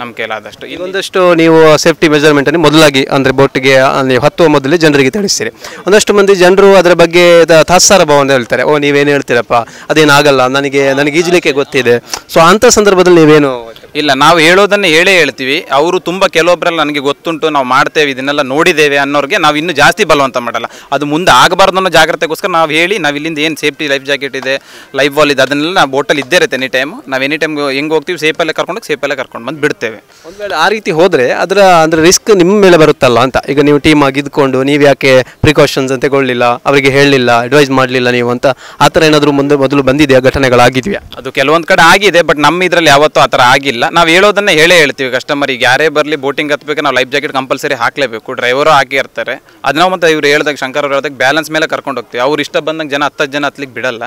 ನಮ್ಮ ಕೈಲಾದಷ್ಟು ಇನ್ನೊಂದಷ್ಟು ನೀವು ಸೇಫ್ಟಿ ಮೆಜರ್ಮೆಂಟನ್ನು ಮೊದಲಾಗಿ ಅಂದರೆ ಬೋಟಿಗೆ ಅಲ್ಲಿ ಹತ್ತುವ ಮೊದಲೇ ಜನರಿಗೆ ತಿಳಿಸ್ತೀರಿ ಒಂದಷ್ಟು ಮಂದಿ ಜನರು ಅದರ ಬಗ್ಗೆ ತಾತ್ಸಾರ ಭಾವನೆ ಹೇಳ್ತಾರೆ ಓ ನೀವೇನು ಹೇಳ್ತೀರಪ್ಪ ಅದೇನಾಗಲ್ಲ ನನಗೆ ನನಗೆ ಈಜಲಿಕ್ಕೆ ಗೊತ್ತಿದೆ ಸೊ ಅಂತ ಸಂದರ್ಭದಲ್ಲಿ ನೀವೇನು ಇಲ್ಲ ನಾವು ಹೇಳೋದನ್ನು ಹೇಳೇ ಹೇಳ್ತೀವಿ ಅವರು ತುಂಬ ಕೆಲವೊಬ್ಬರಲ್ಲಿ ನನಗೆ ಗೊತ್ತುಂಟು ನಾವು ಮಾಡ್ತೇವೆ ಇದನ್ನೆಲ್ಲ ನೋಡಿದ್ದೇವೆ ಅನ್ನೋರಿಗೆ ನಾವು ಇನ್ನೂ ಜಾಸ್ತಿ ಬಲವಂತ ಮಾಡಲ್ಲ ಅದು ಮುಂದೆ ಆಗಬಾರ್ದು ಅನ್ನೋ ಜಾಗ್ರತೆಗೋಸ್ಕರ ನಾವು ಹೇಳಿ ನಾವು ಇಲ್ಲಿಂದ ಏನು ಸೇಫ್ಟಿ ಲೈಫ್ ಜಾಕೆಟ್ ಇದೆ ಲೈಫ್ ವಾಲ್ ಇದೆ ಅದನ್ನೆಲ್ಲ ನಾವು ಬೋಟಲ್ಲಿ ಇದ್ದೇ ಇರುತ್ತೆ ಎನಿ ಟೈಮ್ ನಾವು ಎನಿ ಟೈಮ್ ಹೆಂಗೆ ಹೋಗ್ತೀವಿ ಸೇಫಲ್ಲೇ ಕರ್ಕೊಂಡು ಸೇಫಲ್ಲೇ ಕರ್ಕೊಂಡು ಬಂದು ಬಿಡ್ತೇವೆ ಒಂದು ಆ ರೀತಿ ಹೋದರೆ ಅದರ ಅಂದರೆ ರಿಸ್ಕ್ ನಿಮ್ಮ ಮೇಲೆ ಬರುತ್ತಲ್ಲ ಅಂತ ಈಗ ನೀವು ಟೀಮ್ ಆಗಿದ್ದುಕೊಂಡು ನೀವು ಯಾಕೆ ಪ್ರಿಕಾಷನ್ಸ್ ಅಂತ ತಗೊಳ್ಳಿಲ್ಲ ಅವರಿಗೆ ಹೇಳಲಿಲ್ಲ ಅಡ್ವೈಸ್ ಮಾಡಲಿಲ್ಲ ನೀವು ಅಂತ ಆ ಥರ ಏನಾದರೂ ಮುಂದೆ ಮೊದಲು ಬಂದಿದೆಯಾ ಘಟನೆಗಳಾಗಿದೆಯಾ ಅದು ಕೆಲವೊಂದು ಕಡೆ ಆಗಿದೆ ಬಟ್ ನಮ್ಮ ಇದರಲ್ಲಿ ಯಾವತ್ತೂ ಆ ಥರ ಆಗಿಲ್ಲ ಇಲ್ಲ ನಾವು ಹೇಳೋದನ್ನ ಹೇಳೇ ಹೇಳ್ತೀವಿ ಕಸ್ಟಮರಿಗೆ ಯಾರೇ ಬರಲಿ ಬೋಟಿಂಗ್ ಹತ್ಬೇಕು ನಾವು ಲೈಫ್ ಜಾಕೆಟ್ ಕಂಪಲ್ಸರಿ ಹಾಕಲೇಬೇಕು ಡ್ರೈವರು ಇರ್ತಾರೆ ಅದನ್ನ ಮತ್ತೆ ಇವ್ರು ಹೇಳ್ದಾಗ ಶಂಕರ್ ಅವ್ರು ಹೇಳ್ದಾಗ ಬ್ಯಾಲೆನ್ಸ್ ಮೇಲೆ ಕರ್ಕೊಂಡು ಹೋಗ್ತೀವಿ ಅವ್ರು ಇಷ್ಟ ಬಂದಾಗ ಜನ ಹತ್ತು ಜನ ಹತ್ಲಿಕ್ಕೆ ಬಿಡಲ್ಲ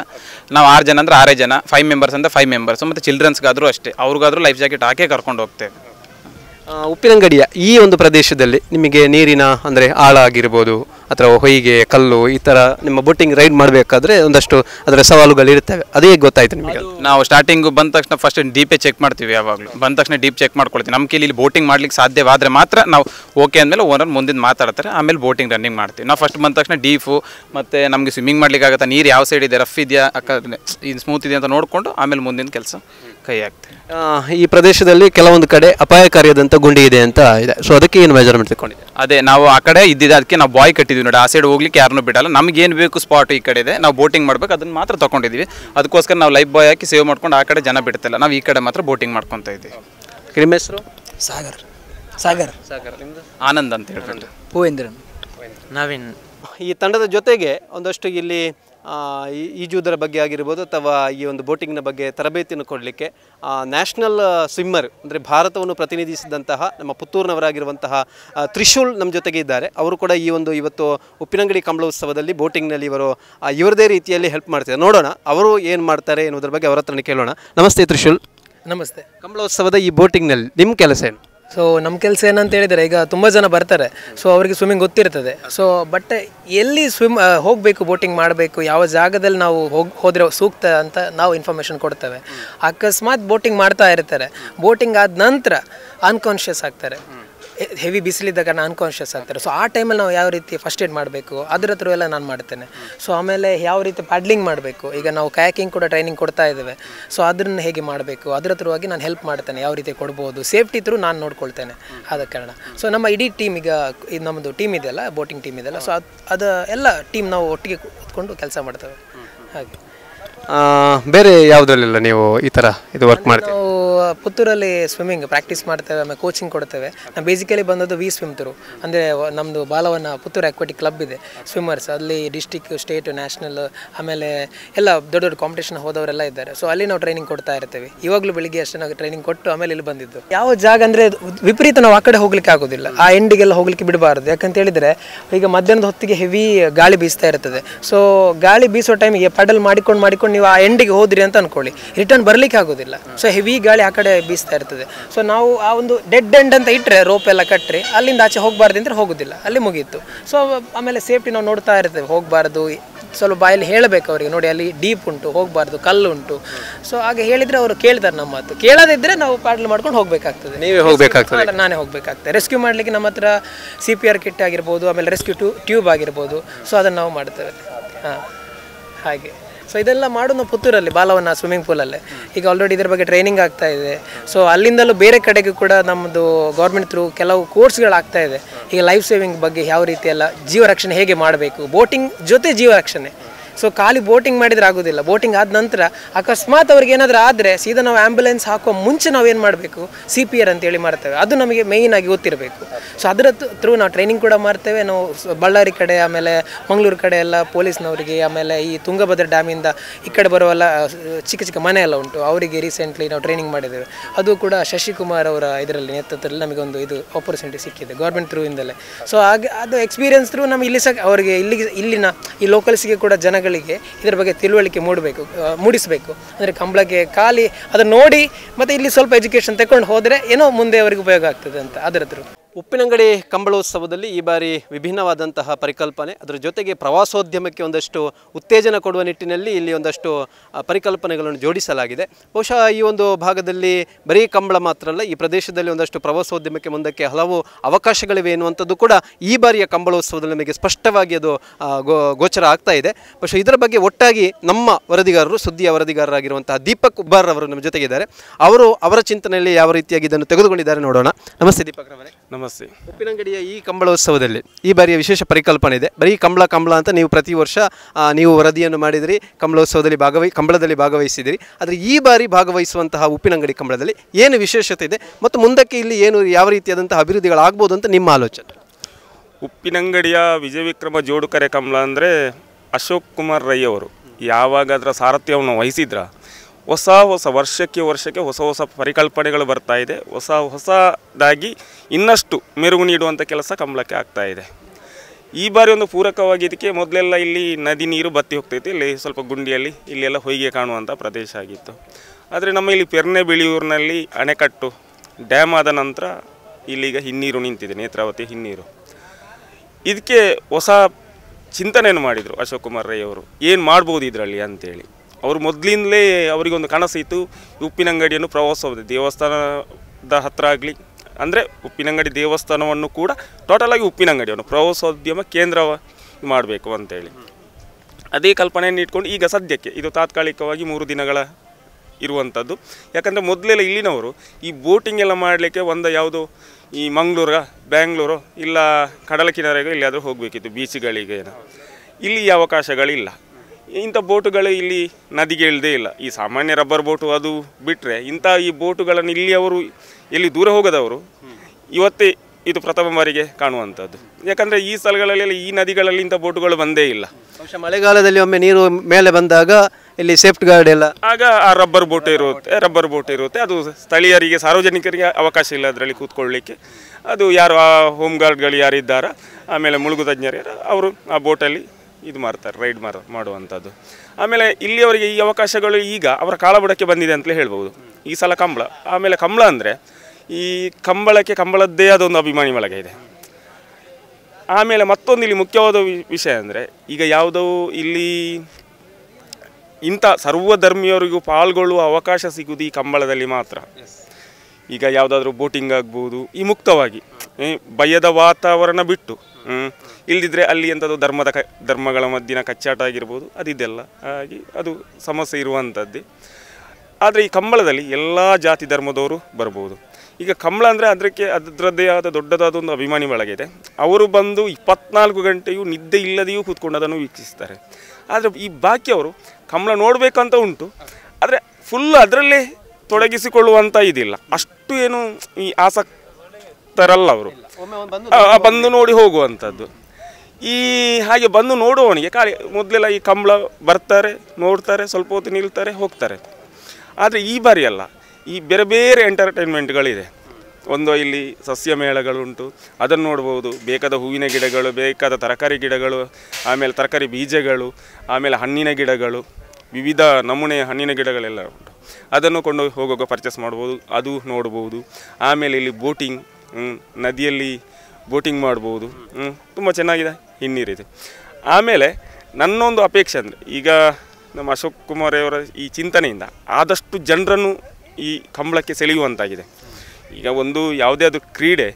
ನಾವು ಆರು ಜನ ಅಂದ್ರೆ ಆರೇ ಜನ ಫೈವ್ ಮೆಂಬರ್ಸ್ ಅಂದರೆ ಫೈವ್ ಮೆಂಬರ್ಸ್ ಮತ್ತು ಚಿಲ್ಡ್ರನ್ಸ್ಗಾದರೂ ಅಷ್ಟೇ ಅವ್ರಿಗಾದರೂ ಲೈಫ್ ಜಾಕೆಟ್ ಹಾಕೇ ಕರ್ಕೊಂಡು ಹೋಗ್ತೇವೆ ಉಪ್ಪಿನಂಗಡಿಯ ಈ ಒಂದು ಪ್ರದೇಶದಲ್ಲಿ ನಿಮಗೆ ನೀರಿನ ಅಂದರೆ ಆಳ ಆಗಿರ್ಬೋದು ಅಥವಾ ಹೊಯ್ಗೆ ಕಲ್ಲು ಈ ಥರ ನಿಮ್ಮ ಬೋಟಿಂಗ್ ರೈಡ್ ಮಾಡಬೇಕಾದ್ರೆ ಒಂದಷ್ಟು ಅದರ ಸವಾಲುಗಳು ಇರ್ತವೆ ಅದೇ ಗೊತ್ತಾಯ್ತು ನಿಮಗೆ ನಾವು ಸ್ಟಾರ್ಟಿಂಗು ಬಂದ ತಕ್ಷಣ ಫಸ್ಟ್ ಡೀಪೇ ಚೆಕ್ ಮಾಡ್ತೀವಿ ಯಾವಾಗಲೂ ಬಂದ ತಕ್ಷಣ ಡೀಪ್ ಚೆಕ್ ಮಾಡ್ಕೊಳ್ತೀವಿ ನಮ್ಮ ಕೈಲಿ ಇಲ್ಲಿ ಬೋಟಿಂಗ್ ಮಾಡ್ಲಿಕ್ಕೆ ಸಾಧ್ಯವಾದರೆ ಮಾತ್ರ ನಾವು ಓಕೆ ಅಂದಮೇಲೆ ಓನರ್ ಮುಂದಿನ ಮಾತಾಡ್ತಾರೆ ಆಮೇಲೆ ಬೋಟಿಂಗ್ ರನ್ನಿಂಗ್ ಮಾಡ್ತೀವಿ ನಾವು ಫಸ್ಟ್ ಬಂದ ತಕ್ಷಣ ಡೀಫು ಮತ್ತು ನಮಗೆ ಸ್ವಿಮ್ಮಿಂಗ್ ಮಾಡ್ಲಿಕ್ಕೆ ಆಗುತ್ತೆ ನೀರು ಯಾವ ಸೈಡ್ ಇದೆ ರಫ್ ಇದೆಯಾ ಅಕ್ಕ ಇದು ಸ್ಮೂತ್ ಇದೆಯಾ ಅಂತ ನೋಡಿಕೊಂಡು ಆಮೇಲೆ ಮುಂದಿನ ಕೆಲಸ ಕೈ ಈ ಪ್ರದೇಶದಲ್ಲಿ ಕೆಲವೊಂದು ಕಡೆ ಅಪಾಯಕಾರಿಯಾದಂಥ ಗುಂಡಿ ಇದೆ ಅಂತ ಇದೆ ಸೊ ಅದಕ್ಕೆ ಏನು ಮೆಜರ್ಮೆಂಟ್ ತಗೊಂಡಿದೆ ಅದೇ ನಾವು ಆ ಕಡೆ ಇದ್ದಿದ್ದ ಅದಕ್ಕೆ ನಾವು ಬಾಯ್ ಕಟ್ಟಿದ್ವಿ ನೋಡಿ ಆ ಸೈಡ್ ಹೋಗ್ಲಿಕ್ಕೆ ಯಾರನ್ನೂ ಬಿಡಲ್ಲ ನಮ್ಗೆ ಏನು ಬೇಕು ಸ್ಪಾಟ್ ಈ ಕಡೆ ಇದೆ ನಾವು ಬೋಟಿಂಗ್ ಮಾಡ್ಬೇಕು ಅದನ್ನ ಮಾತ್ರ ತಗೊಂಡಿದ್ವಿ ಅದಕ್ಕೋಸ್ಕರ ನಾವು ಲೈಫ್ ಬಾಯ್ ಹಾಕಿ ಸೇವ್ ಮಾಡ್ಕೊಂಡು ಆ ಕಡೆ ಜನ ಬಿಡ್ತಿಲ್ಲ ನಾವು ಈ ಕಡೆ ಮಾತ್ರ ಬೋಟಿಂಗ್ ಮಾಡ್ಕೊತ ಇದ್ದೀವಿ ಕ್ರಿಮ್ ಹೆಸರು ಸಾಗರ್ ಸಾಗರ್ ಆನಂದ್ ಅಂತ ಹೇಳ್ಕೊಂಡು ಪೂವೇಂದ್ರ ನವೀನ್ ಈ ತಂಡದ ಜೊತೆಗೆ ಒಂದಷ್ಟು ಇಲ್ಲಿ ಈಜುವುದರ ಬಗ್ಗೆ ಆಗಿರ್ಬೋದು ಅಥವಾ ಈ ಒಂದು ಬೋಟಿಂಗ್ನ ಬಗ್ಗೆ ತರಬೇತಿಯನ್ನು ಕೊಡಲಿಕ್ಕೆ ನ್ಯಾಷನಲ್ ಸ್ವಿಮ್ಮರ್ ಅಂದರೆ ಭಾರತವನ್ನು ಪ್ರತಿನಿಧಿಸಿದಂತಹ ನಮ್ಮ ಪುತ್ತೂರಿನವರಾಗಿರುವಂತಹ ತ್ರಿಶೂಲ್ ನಮ್ಮ ಜೊತೆಗೆ ಇದ್ದಾರೆ ಅವರು ಕೂಡ ಈ ಒಂದು ಇವತ್ತು ಉಪ್ಪಿನಂಗಡಿ ಕಂಬಳೋತ್ಸವದಲ್ಲಿ ಬೋಟಿಂಗ್ನಲ್ಲಿ ಇವರು ಇವರದೇ ರೀತಿಯಲ್ಲಿ ಹೆಲ್ಪ್ ಮಾಡ್ತಿದ್ದಾರೆ ನೋಡೋಣ ಅವರು ಏನು ಮಾಡ್ತಾರೆ ಎನ್ನುವುದರ ಬಗ್ಗೆ ಅವರ ಹತ್ರನೇ ಕೇಳೋಣ ನಮಸ್ತೆ ತ್ರಿಶೂಲ್ ನಮಸ್ತೆ ಕಂಬಳೋತ್ಸವದ ಈ ಬೋಟಿಂಗ್ನಲ್ಲಿ ನಿಮ್ಮ ಕೆಲಸ ಏನು ಸೊ ನಮ್ಮ ಕೆಲಸ ಏನಂತ ಹೇಳಿದರೆ ಈಗ ತುಂಬ ಜನ ಬರ್ತಾರೆ ಸೊ ಅವರಿಗೆ ಸ್ವಿಮ್ಮಿಂಗ್ ಗೊತ್ತಿರ್ತದೆ ಸೊ ಬಟ್ ಎಲ್ಲಿ ಸ್ವಿಮ್ ಹೋಗಬೇಕು ಬೋಟಿಂಗ್ ಮಾಡಬೇಕು ಯಾವ ಜಾಗದಲ್ಲಿ ನಾವು ಹೋಗಿ ಹೋದರೆ ಸೂಕ್ತ ಅಂತ ನಾವು ಇನ್ಫಾರ್ಮೇಷನ್ ಕೊಡ್ತೇವೆ ಅಕಸ್ಮಾತ್ ಬೋಟಿಂಗ್ ಮಾಡ್ತಾ ಇರ್ತಾರೆ ಬೋಟಿಂಗ್ ಆದ ನಂತರ ಅನ್ಕಾನ್ಷಿಯಸ್ ಆಗ್ತಾರೆ ಹೆವಿ ಬಿಸಿಲಿದ್ದಾಗ ನಾನು ಅನ್ಕಾನ್ಷಿಯಸ್ ಆಗ್ತಾರೆ ಸೊ ಆ ಟೈಮಲ್ಲಿ ನಾವು ಯಾವ ರೀತಿ ಫಸ್ಟ್ ಏಡ್ ಮಾಡಬೇಕು ಅದರ ಹತ್ರ ಎಲ್ಲ ನಾನು ಮಾಡ್ತೇನೆ ಸೊ ಆಮೇಲೆ ಯಾವ ರೀತಿ ಪ್ಯಾಡ್ಲಿಂಗ್ ಮಾಡಬೇಕು ಈಗ ನಾವು ಕ್ಯಾಕಿಂಗ್ ಕೂಡ ಟ್ರೈನಿಂಗ್ ಕೊಡ್ತಾ ಇದ್ದೇವೆ ಸೊ ಅದನ್ನು ಹೇಗೆ ಮಾಡಬೇಕು ಅದರ ಹತ್ರವಾಗಿ ನಾನು ಹೆಲ್ಪ್ ಮಾಡ್ತೇನೆ ಯಾವ ರೀತಿ ಕೊಡ್ಬೋದು ಸೇಫ್ಟಿ ಥ್ರೂ ನಾನು ನೋಡ್ಕೊಳ್ತೇನೆ ಆದ ಕಾರಣ ಸೊ ನಮ್ಮ ಇಡೀ ಟೀಮ್ ಈಗ ನಮ್ಮದು ಟೀಮ್ ಇದೆಯಲ್ಲ ಬೋಟಿಂಗ್ ಟೀಮ್ ಇದೆಯಲ್ಲ ಸೊ ಅದು ಅದು ಎಲ್ಲ ಟೀಮ್ ನಾವು ಒಟ್ಟಿಗೆ ಕೂತ್ಕೊಂಡು ಕೆಲಸ ಮಾಡ್ತೇವೆ ಹಾಗೆ ಬೇರೆ ಯಾವುದ್ರಲ್ಲಿಲ್ಲ ನೀವು ಈ ಥರ ಇದು ವರ್ಕ್ ಮಾಡ್ತೀವಿ ನಾವು ಪುತ್ತೂರಲ್ಲಿ ಸ್ವಿಮ್ಮಿಂಗ್ ಪ್ರಾಕ್ಟೀಸ್ ಮಾಡ್ತೇವೆ ಆಮೇಲೆ ಕೋಚಿಂಗ್ ಕೊಡ್ತೇವೆ ನಾವು ಬೇಸಿಕಲಿ ಬಂದದ್ದು ವಿ ಸ್ವಿಮ್ ತುರು ಅಂದರೆ ನಮ್ಮದು ಬಾಲವನ ಪುತ್ತೂರು ಅಕ್ವಾಟಿಕ್ ಕ್ಲಬ್ ಇದೆ ಸ್ವಿಮ್ಮರ್ಸ್ ಅಲ್ಲಿ ಡಿಸ್ಟಿಕ್ ಸ್ಟೇಟ್ ನ್ಯಾಷನಲ್ ಆಮೇಲೆ ಎಲ್ಲ ದೊಡ್ಡ ದೊಡ್ಡ ಕಾಂಪಿಟೇಷನ್ ಹೋದವರೆಲ್ಲ ಇದ್ದಾರೆ ಸೊ ಅಲ್ಲಿ ನಾವು ಟ್ರೈನಿಂಗ್ ಕೊಡ್ತಾ ಇರ್ತೇವೆ ಇವಾಗಲೂ ಬೆಳಿಗ್ಗೆ ಅಷ್ಟೇ ನಾವು ಟ್ರೈನಿಂಗ್ ಕೊಟ್ಟು ಆಮೇಲೆ ಇಲ್ಲಿ ಬಂದಿದ್ದು ಯಾವ ಜಾಗ ಅಂದರೆ ವಿಪರೀತ ನಾವು ಆ ಕಡೆ ಹೋಗ್ಲಿಕ್ಕೆ ಆಗೋದಿಲ್ಲ ಆ ಎಂಡಿಗೆಲ್ಲ ಹೋಗ್ಲಿಕ್ಕೆ ಬಿಡಬಾರ್ದು ಯಾಕಂತ ಹೇಳಿದರೆ ಈಗ ಮಧ್ಯಾಹ್ನದ ಹೊತ್ತಿಗೆ ಹೆವಿ ಗಾಳಿ ಬೀಸ್ತಾ ಇರ್ತದೆ ಸೊ ಗಾಳಿ ಬೀಸೋ ಟೈಮಿಗೆ ಪಡಲ್ ಮಾಡಿಕೊಂಡು ಮಾಡಿಕೊಂಡು ನೀವು ಆ ಎಂಡಿಗೆ ಹೋದ್ರಿ ಅಂತ ಅನ್ಕೊಳ್ಳಿ ರಿಟರ್ನ್ ಬರಲಿಕ್ಕೆ ಆಗೋದಿಲ್ಲ ಸೊ ಹೆವಿ ಗಾಳಿ ಆ ಕಡೆ ಬೀಸ್ತಾ ಇರ್ತದೆ ಸೊ ನಾವು ಆ ಒಂದು ಡೆಡ್ ಎಂಡ್ ಅಂತ ಇಟ್ಟರೆ ರೋಪ್ ಎಲ್ಲ ಕಟ್ಟ್ರಿ ಅಲ್ಲಿಂದ ಆಚೆ ಹೋಗಬಾರ್ದು ಅಂದರೆ ಹೋಗೋದಿಲ್ಲ ಅಲ್ಲಿ ಮುಗಿಯಿತು ಸೊ ಆಮೇಲೆ ಸೇಫ್ಟಿ ನಾವು ನೋಡ್ತಾ ಇರ್ತೇವೆ ಹೋಗಬಾರ್ದು ಸ್ವಲ್ಪ ಬಾಯಲ್ಲಿ ಹೇಳಬೇಕು ಅವರಿಗೆ ನೋಡಿ ಅಲ್ಲಿ ಡೀಪ್ ಉಂಟು ಹೋಗಬಾರ್ದು ಕಲ್ಲು ಉಂಟು ಸೊ ಹಾಗೆ ಹೇಳಿದರೆ ಅವರು ಕೇಳ್ತಾರೆ ನಮ್ಮ ಮಾತು ಕೇಳದಿದ್ದರೆ ನಾವು ಪ್ಯಾಡಲ್ ಮಾಡ್ಕೊಂಡು ಹೋಗಬೇಕಾಗ್ತದೆ ನೀವೇ ಹೋಗಬೇಕಾಗ್ತದೆ ನಾನೇ ಹೋಗಬೇಕಾಗ್ತದೆ ರೆಸ್ಕ್ಯೂ ಮಾಡಲಿಕ್ಕೆ ನಮ್ಮ ಹತ್ರ ಸಿ ಪಿ ಆರ್ ಕಿಟ್ ಆಗಿರ್ಬೋದು ಆಮೇಲೆ ರೆಸ್ಕ್ಯೂ ಟ್ಯೂಬ್ ಆಗಿರ್ಬೋದು ಸೊ ಅದನ್ನು ನಾವು ಮಾಡ್ತೇವೆ ಹಾಂ ಹಾಗೆ ಸೊ ಇದೆಲ್ಲ ಮಾಡೋ ನಾವು ಪುತ್ತೂರಲ್ಲಿ ಬಾಲವನ್ನ ಸ್ವಿಮ್ಮಿಂಗ್ ಪೂಲಲ್ಲಿ ಈಗ ಆಲ್ರೆಡಿ ಇದ್ರ ಬಗ್ಗೆ ಟ್ರೈನಿಂಗ್ ಆಗ್ತಾ ಇದೆ ಸೊ ಅಲ್ಲಿಂದಲೂ ಬೇರೆ ಕಡೆಗೂ ಕೂಡ ನಮ್ಮದು ಗೌರ್ಮೆಂಟ್ ಥ್ರೂ ಕೆಲವು ಕೋರ್ಸ್ಗಳಾಗ್ತಾ ಇದೆ ಈಗ ಲೈಫ್ ಸೇವಿಂಗ್ ಬಗ್ಗೆ ಯಾವ ರೀತಿ ಜೀವರಕ್ಷಣೆ ಜೀವ ರಕ್ಷಣೆ ಹೇಗೆ ಮಾಡಬೇಕು ಬೋಟಿಂಗ್ ಜೊತೆ ಜೀವ ರಕ್ಷಣೆ ಸೊ ಖಾಲಿ ಬೋಟಿಂಗ್ ಮಾಡಿದ್ರೆ ಆಗೋದಿಲ್ಲ ಬೋಟಿಂಗ್ ಆದ ನಂತರ ಅಕಸ್ಮಾತ್ ಅವ್ರಿಗೆ ಏನಾದರೂ ಆದರೆ ಸೀದಾ ನಾವು ಆ್ಯಂಬುಲೆನ್ಸ್ ಹಾಕುವ ಮುಂಚೆ ನಾವು ಏನು ಮಾಡಬೇಕು ಸಿ ಪಿ ಆರ್ ಅಂತೇಳಿ ಮಾಡ್ತೇವೆ ಅದು ನಮಗೆ ಮೇಯ್ನ್ ಆಗಿ ಗೊತ್ತಿರಬೇಕು ಸೊ ಅದರ ಥ್ರೂ ನಾವು ಟ್ರೈನಿಂಗ್ ಕೂಡ ಮಾಡ್ತೇವೆ ನಾವು ಬಳ್ಳಾರಿ ಕಡೆ ಆಮೇಲೆ ಮಂಗಳೂರು ಕಡೆ ಎಲ್ಲ ಪೊಲೀಸ್ನವರಿಗೆ ಆಮೇಲೆ ಈ ತುಂಗಭದ್ರಾ ಡ್ಯಾಮಿಂದ ಈ ಕಡೆ ಬರುವಲ್ಲ ಚಿಕ್ಕ ಚಿಕ್ಕ ಮನೆ ಎಲ್ಲ ಉಂಟು ಅವರಿಗೆ ರೀಸೆಂಟ್ಲಿ ನಾವು ಟ್ರೈನಿಂಗ್ ಮಾಡಿದ್ದೇವೆ ಅದು ಕೂಡ ಶಶಿಕುಮಾರ್ ಅವರ ಇದರಲ್ಲಿ ನೇತೃತ್ವದಲ್ಲಿ ನಮಗೊಂದು ಇದು ಆಪರ್ಚುನಿಟಿ ಸಿಕ್ಕಿದೆ ಗೌರ್ಮೆಂಟ್ ಥ್ರೂ ಇಂದಲೇ ಸೊ ಹಾಗೆ ಅದು ಎಕ್ಸ್ಪೀರಿಯನ್ಸ್ ಥ್ರೂ ನಮ್ಮ ಇಲ್ಲಿ ಸಹ ಅವರಿಗೆ ಇಲ್ಲಿಗೆ ಇಲ್ಲಿನ ಈ ಲೋಕಲ್ಸ್ಗೆ ಕೂಡ ಜನ ಜನಗಳಿಗೆ ಇದರ ಬಗ್ಗೆ ತಿಳುವಳಿಕೆ ಮೂಡಬೇಕು ಮೂಡಿಸಬೇಕು ಅಂದರೆ ಕಂಬಳಕ್ಕೆ ಖಾಲಿ ಅದನ್ನು ನೋಡಿ ಮತ್ತು ಇಲ್ಲಿ ಸ್ವಲ್ಪ ಎಜುಕೇಷನ್ ತಗೊಂಡು ಹೋದರೆ ಏನೋ ಮುಂದೆ ಅವರಿಗೆ ಉಪಯೋಗ ಆಗ್ತದೆ ಅಂತ ಅದರದ್ದು ಉಪ್ಪಿನಂಗಡಿ ಕಂಬಳೋತ್ಸವದಲ್ಲಿ ಈ ಬಾರಿ ವಿಭಿನ್ನವಾದಂತಹ ಪರಿಕಲ್ಪನೆ ಅದರ ಜೊತೆಗೆ ಪ್ರವಾಸೋದ್ಯಮಕ್ಕೆ ಒಂದಷ್ಟು ಉತ್ತೇಜನ ಕೊಡುವ ನಿಟ್ಟಿನಲ್ಲಿ ಇಲ್ಲಿ ಒಂದಷ್ಟು ಪರಿಕಲ್ಪನೆಗಳನ್ನು ಜೋಡಿಸಲಾಗಿದೆ ಬಹುಶಃ ಈ ಒಂದು ಭಾಗದಲ್ಲಿ ಬರೀ ಕಂಬಳ ಮಾತ್ರ ಅಲ್ಲ ಈ ಪ್ರದೇಶದಲ್ಲಿ ಒಂದಷ್ಟು ಪ್ರವಾಸೋದ್ಯಮಕ್ಕೆ ಮುಂದಕ್ಕೆ ಹಲವು ಅವಕಾಶಗಳಿವೆ ಎನ್ನುವಂಥದ್ದು ಕೂಡ ಈ ಬಾರಿಯ ಕಂಬಳೋತ್ಸವದಲ್ಲಿ ನಮಗೆ ಸ್ಪಷ್ಟವಾಗಿ ಅದು ಗೋಚರ ಆಗ್ತಾ ಇದೆ ಬಹುಶಃ ಇದರ ಬಗ್ಗೆ ಒಟ್ಟಾಗಿ ನಮ್ಮ ವರದಿಗಾರರು ಸುದ್ದಿಯ ವರದಿಗಾರರಾಗಿರುವಂತಹ ದೀಪಕ್ ಉಬ್ಬಾರ್ ಅವರು ನಮ್ಮ ಜೊತೆಗಿದ್ದಾರೆ ಅವರು ಅವರ ಚಿಂತನೆಯಲ್ಲಿ ಯಾವ ರೀತಿಯಾಗಿ ಇದನ್ನು ತೆಗೆದುಕೊಂಡಿದ್ದಾರೆ ನೋಡೋಣ ನಮಸ್ತೆ ದೀಪಕ್ ರವರೇ ನಮಸ್ತೆ ಸಮಸ್ಯೆ ಉಪ್ಪಿನಂಗಡಿಯ ಈ ಕಂಬಳೋತ್ಸವದಲ್ಲಿ ಈ ಬಾರಿಯ ವಿಶೇಷ ಪರಿಕಲ್ಪನೆ ಇದೆ ಬರೀ ಕಂಬಳ ಕಂಬಳ ಅಂತ ನೀವು ಪ್ರತಿ ವರ್ಷ ನೀವು ವರದಿಯನ್ನು ಮಾಡಿದಿರಿ ಕಂಬಳೋತ್ಸವದಲ್ಲಿ ಭಾಗವಹಿ ಕಂಬಳದಲ್ಲಿ ಭಾಗವಹಿಸಿದಿರಿ ಆದರೆ ಈ ಬಾರಿ ಭಾಗವಹಿಸುವಂತಹ ಉಪ್ಪಿನಂಗಡಿ ಕಂಬಳದಲ್ಲಿ ಏನು ವಿಶೇಷತೆ ಇದೆ ಮತ್ತು ಮುಂದಕ್ಕೆ ಇಲ್ಲಿ ಏನು ಯಾವ ರೀತಿಯಾದಂತಹ ಅಭಿವೃದ್ಧಿಗಳಾಗ್ಬೋದು ಅಂತ ನಿಮ್ಮ ಆಲೋಚನೆ ಉಪ್ಪಿನಂಗಡಿಯ ವಿಜಯ ವಿಕ್ರಮ ಜೋಡು ಕರೆ ಕಂಬಳ ಅಂದರೆ ಅಶೋಕ್ ಕುಮಾರ್ ರೈ ಅವರು ಯಾವಾಗ ಅದರ ಸಾರಥ್ಯವನ್ನು ವಹಿಸಿದ್ರ ಹೊಸ ಹೊಸ ವರ್ಷಕ್ಕೆ ವರ್ಷಕ್ಕೆ ಹೊಸ ಹೊಸ ಪರಿಕಲ್ಪನೆಗಳು ಬರ್ತಾ ಇದೆ ಹೊಸ ಹೊಸದಾಗಿ ಇನ್ನಷ್ಟು ಮೆರುಗು ನೀಡುವಂಥ ಕೆಲಸ ಕಂಬಳಕ್ಕೆ ಆಗ್ತಾ ಇದೆ ಈ ಬಾರಿ ಒಂದು ಪೂರಕವಾಗಿ ಇದಕ್ಕೆ ಮೊದಲೆಲ್ಲ ಇಲ್ಲಿ ನದಿ ನೀರು ಬತ್ತಿ ಹೋಗ್ತೈತಿ ಇಲ್ಲಿ ಸ್ವಲ್ಪ ಗುಂಡಿಯಲ್ಲಿ ಇಲ್ಲೆಲ್ಲ ಹೊಯ್ಗೆ ಕಾಣುವಂಥ ಪ್ರದೇಶ ಆಗಿತ್ತು ಆದರೆ ನಮ್ಮ ಇಲ್ಲಿ ಪೆರ್ನೆ ಬಿಳಿಯೂರಿನಲ್ಲಿ ಅಣೆಕಟ್ಟು ಡ್ಯಾಮ್ ಆದ ನಂತರ ಇಲ್ಲಿಗ ಹಿನ್ನೀರು ನಿಂತಿದೆ ನೇತ್ರಾವತಿ ಹಿನ್ನೀರು ಇದಕ್ಕೆ ಹೊಸ ಚಿಂತನೆಯನ್ನು ಮಾಡಿದರು ಅಶೋಕ್ ಕುಮಾರ್ ರೈ ಅವರು ಏನು ಮಾಡ್ಬೋದು ಇದರಲ್ಲಿ ಅಂತೇಳಿ ಅವರು ಮೊದಲಿಂದಲೇ ಅವರಿಗೊಂದು ಇತ್ತು ಉಪ್ಪಿನಂಗಡಿಯನ್ನು ಪ್ರವಾಸೋದ್ಯ ದೇವಸ್ಥಾನದ ಹತ್ರ ಆಗಲಿ ಅಂದರೆ ಉಪ್ಪಿನಂಗಡಿ ದೇವಸ್ಥಾನವನ್ನು ಕೂಡ ಟೋಟಲಾಗಿ ಉಪ್ಪಿನಂಗಡಿಯನ್ನು ಪ್ರವಾಸೋದ್ಯಮ ಕೇಂದ್ರ ಮಾಡಬೇಕು ಅಂತೇಳಿ ಅದೇ ಕಲ್ಪನೆಯನ್ನು ಇಟ್ಕೊಂಡು ಈಗ ಸದ್ಯಕ್ಕೆ ಇದು ತಾತ್ಕಾಲಿಕವಾಗಿ ಮೂರು ದಿನಗಳ ಇರುವಂಥದ್ದು ಯಾಕಂದರೆ ಮೊದಲೆಲ್ಲ ಇಲ್ಲಿನವರು ಈ ಬೋಟಿಂಗ್ ಎಲ್ಲ ಮಾಡಲಿಕ್ಕೆ ಒಂದು ಯಾವುದೋ ಈ ಮಂಗಳೂರು ಬ್ಯಾಂಗ್ಳೂರು ಇಲ್ಲ ಕಡಲ ಕಿನಾರೆಗೋ ಎಲ್ಲಿಯಾದರೂ ಹೋಗಬೇಕಿತ್ತು ಬೀಚ್ಗಳಿಗೆ ಇಲ್ಲಿ ಅವಕಾಶಗಳಿಲ್ಲ ಇಂಥ ಬೋಟುಗಳು ಇಲ್ಲಿ ನದಿಗೆ ಇಳ್ದೇ ಇಲ್ಲ ಈ ಸಾಮಾನ್ಯ ರಬ್ಬರ್ ಬೋಟು ಅದು ಬಿಟ್ಟರೆ ಇಂಥ ಈ ಬೋಟುಗಳನ್ನು ಇಲ್ಲಿ ಅವರು ಎಲ್ಲಿ ದೂರ ಹೋಗದವರು ಇವತ್ತೇ ಇದು ಪ್ರಥಮ ಬಾರಿಗೆ ಕಾಣುವಂಥದ್ದು ಯಾಕಂದರೆ ಈ ಸ್ಥಳಗಳಲ್ಲಿ ಈ ನದಿಗಳಲ್ಲಿ ಇಂಥ ಬೋಟುಗಳು ಬಂದೇ ಇಲ್ಲ ಬಹುಶಃ ಮಳೆಗಾಲದಲ್ಲಿ ಒಮ್ಮೆ ನೀರು ಮೇಲೆ ಬಂದಾಗ ಇಲ್ಲಿ ಸೇಫ್ಟ್ ಗಾರ್ಡ್ ಎಲ್ಲ ಆಗ ಆ ರಬ್ಬರ್ ಬೋಟ್ ಇರುತ್ತೆ ರಬ್ಬರ್ ಬೋಟ್ ಇರುತ್ತೆ ಅದು ಸ್ಥಳೀಯರಿಗೆ ಸಾರ್ವಜನಿಕರಿಗೆ ಅವಕಾಶ ಇಲ್ಲ ಅದರಲ್ಲಿ ಕೂತ್ಕೊಳ್ಳಲಿಕ್ಕೆ ಅದು ಯಾರು ಆ ಹೋಮ್ ಗಾರ್ಡ್ಗಳು ಯಾರಿದ್ದಾರೆ ಆಮೇಲೆ ಮುಳುಗು ತಜ್ಞರು ಅವರು ಆ ಬೋಟಲ್ಲಿ ಇದು ಮಾಡ್ತಾರೆ ರೈಡ್ ಮಾರ ಮಾಡುವಂಥದ್ದು ಆಮೇಲೆ ಇಲ್ಲಿಯವರಿಗೆ ಈ ಅವಕಾಶಗಳು ಈಗ ಅವರ ಕಾಳಬುಡಕ್ಕೆ ಬಂದಿದೆ ಅಂತಲೇ ಹೇಳ್ಬೋದು ಈ ಸಲ ಕಂಬಳ ಆಮೇಲೆ ಕಂಬಳ ಅಂದರೆ ಈ ಕಂಬಳಕ್ಕೆ ಕಂಬಳದ್ದೇ ಒಂದು ಅಭಿಮಾನಿ ಮಳಗ ಇದೆ ಆಮೇಲೆ ಮತ್ತೊಂದು ಇಲ್ಲಿ ಮುಖ್ಯವಾದ ವಿಷಯ ಅಂದರೆ ಈಗ ಯಾವುದೋ ಇಲ್ಲಿ ಇಂಥ ಸರ್ವಧರ್ಮಿಯವರಿಗೂ ಪಾಲ್ಗೊಳ್ಳುವ ಅವಕಾಶ ಸಿಗುವುದು ಈ ಕಂಬಳದಲ್ಲಿ ಮಾತ್ರ ಈಗ ಯಾವುದಾದ್ರೂ ಬೋಟಿಂಗ್ ಆಗ್ಬೋದು ಈ ಮುಕ್ತವಾಗಿ ಭಯದ ವಾತಾವರಣ ಬಿಟ್ಟು ಇಲ್ಲದಿದ್ದರೆ ಅಲ್ಲಿ ಎಂಥದ್ದು ಧರ್ಮದ ಕ ಧರ್ಮಗಳ ಮಧ್ಯಿನ ಕಚ್ಚಾಟ ಆಗಿರ್ಬೋದು ಅದಿದೆಲ್ಲ ಹಾಗೆ ಅದು ಸಮಸ್ಯೆ ಇರುವಂಥದ್ದೇ ಆದರೆ ಈ ಕಂಬಳದಲ್ಲಿ ಎಲ್ಲ ಜಾತಿ ಧರ್ಮದವರು ಬರ್ಬೋದು ಈಗ ಕಂಬಳ ಅಂದರೆ ಅದಕ್ಕೆ ಅದರದ್ದೇ ಆದ ದೊಡ್ಡದಾದ ಒಂದು ಅಭಿಮಾನಿ ಒಳಗಿದೆ ಅವರು ಬಂದು ಇಪ್ಪತ್ನಾಲ್ಕು ಗಂಟೆಯೂ ನಿದ್ದೆ ಇಲ್ಲದೆಯೂ ಕೂತ್ಕೊಂಡು ಅದನ್ನು ವೀಕ್ಷಿಸ್ತಾರೆ ಆದರೆ ಈ ಬಾಕಿಯವರು ಕಂಬಳ ನೋಡಬೇಕಂತ ಉಂಟು ಆದರೆ ಫುಲ್ ಅದರಲ್ಲೇ ತೊಡಗಿಸಿಕೊಳ್ಳುವಂಥ ಇದಿಲ್ಲ ಅಷ್ಟು ಏನು ಈ ಆಸಕ್ತಿ ಬರ್ತಾರಲ್ಲ ಅವರು ಬಂದು ನೋಡಿ ಹೋಗುವಂಥದ್ದು ಈ ಹಾಗೆ ಬಂದು ನೋಡುವವನಿಗೆ ಕಾರ್ಯ ಮೊದಲೆಲ್ಲ ಈ ಕಂಬಳ ಬರ್ತಾರೆ ನೋಡ್ತಾರೆ ಸ್ವಲ್ಪ ಹೊತ್ತು ನಿಲ್ತಾರೆ ಹೋಗ್ತಾರೆ ಆದರೆ ಈ ಬಾರಿ ಅಲ್ಲ ಈ ಬೇರೆ ಬೇರೆ ಎಂಟರ್ಟೈನ್ಮೆಂಟ್ಗಳಿದೆ ಒಂದು ಇಲ್ಲಿ ಸಸ್ಯ ಮೇಳಗಳುಂಟು ಅದನ್ನು ನೋಡ್ಬೋದು ಬೇಕಾದ ಹೂವಿನ ಗಿಡಗಳು ಬೇಕಾದ ತರಕಾರಿ ಗಿಡಗಳು ಆಮೇಲೆ ತರಕಾರಿ ಬೀಜಗಳು ಆಮೇಲೆ ಹಣ್ಣಿನ ಗಿಡಗಳು ವಿವಿಧ ನಮೂನೆಯ ಹಣ್ಣಿನ ಗಿಡಗಳೆಲ್ಲ ಉಂಟು ಅದನ್ನು ಕೊಂಡು ಹೋಗುವಾಗ ಪರ್ಚೇಸ್ ಮಾಡ್ಬೋದು ಅದು ನೋಡ್ಬೋದು ಆಮೇಲೆ ಇಲ್ಲಿ ಬೋಟಿಂಗ್ ನದಿಯಲ್ಲಿ ಬೋಟಿಂಗ್ ಮಾಡ್ಬೋದು ತುಂಬ ಚೆನ್ನಾಗಿದೆ ಹಿನ್ನೀರಿದೆ ಆಮೇಲೆ ನನ್ನೊಂದು ಅಪೇಕ್ಷೆ ಅಂದರೆ ಈಗ ನಮ್ಮ ಅಶೋಕ್ ಕುಮಾರ್ ಅವರ ಈ ಚಿಂತನೆಯಿಂದ ಆದಷ್ಟು ಜನರನ್ನು ಈ ಕಂಬಳಕ್ಕೆ ಸೆಳೆಯುವಂತಾಗಿದೆ ಈಗ ಒಂದು ಯಾವುದೇ ಅದು ಕ್ರೀಡೆ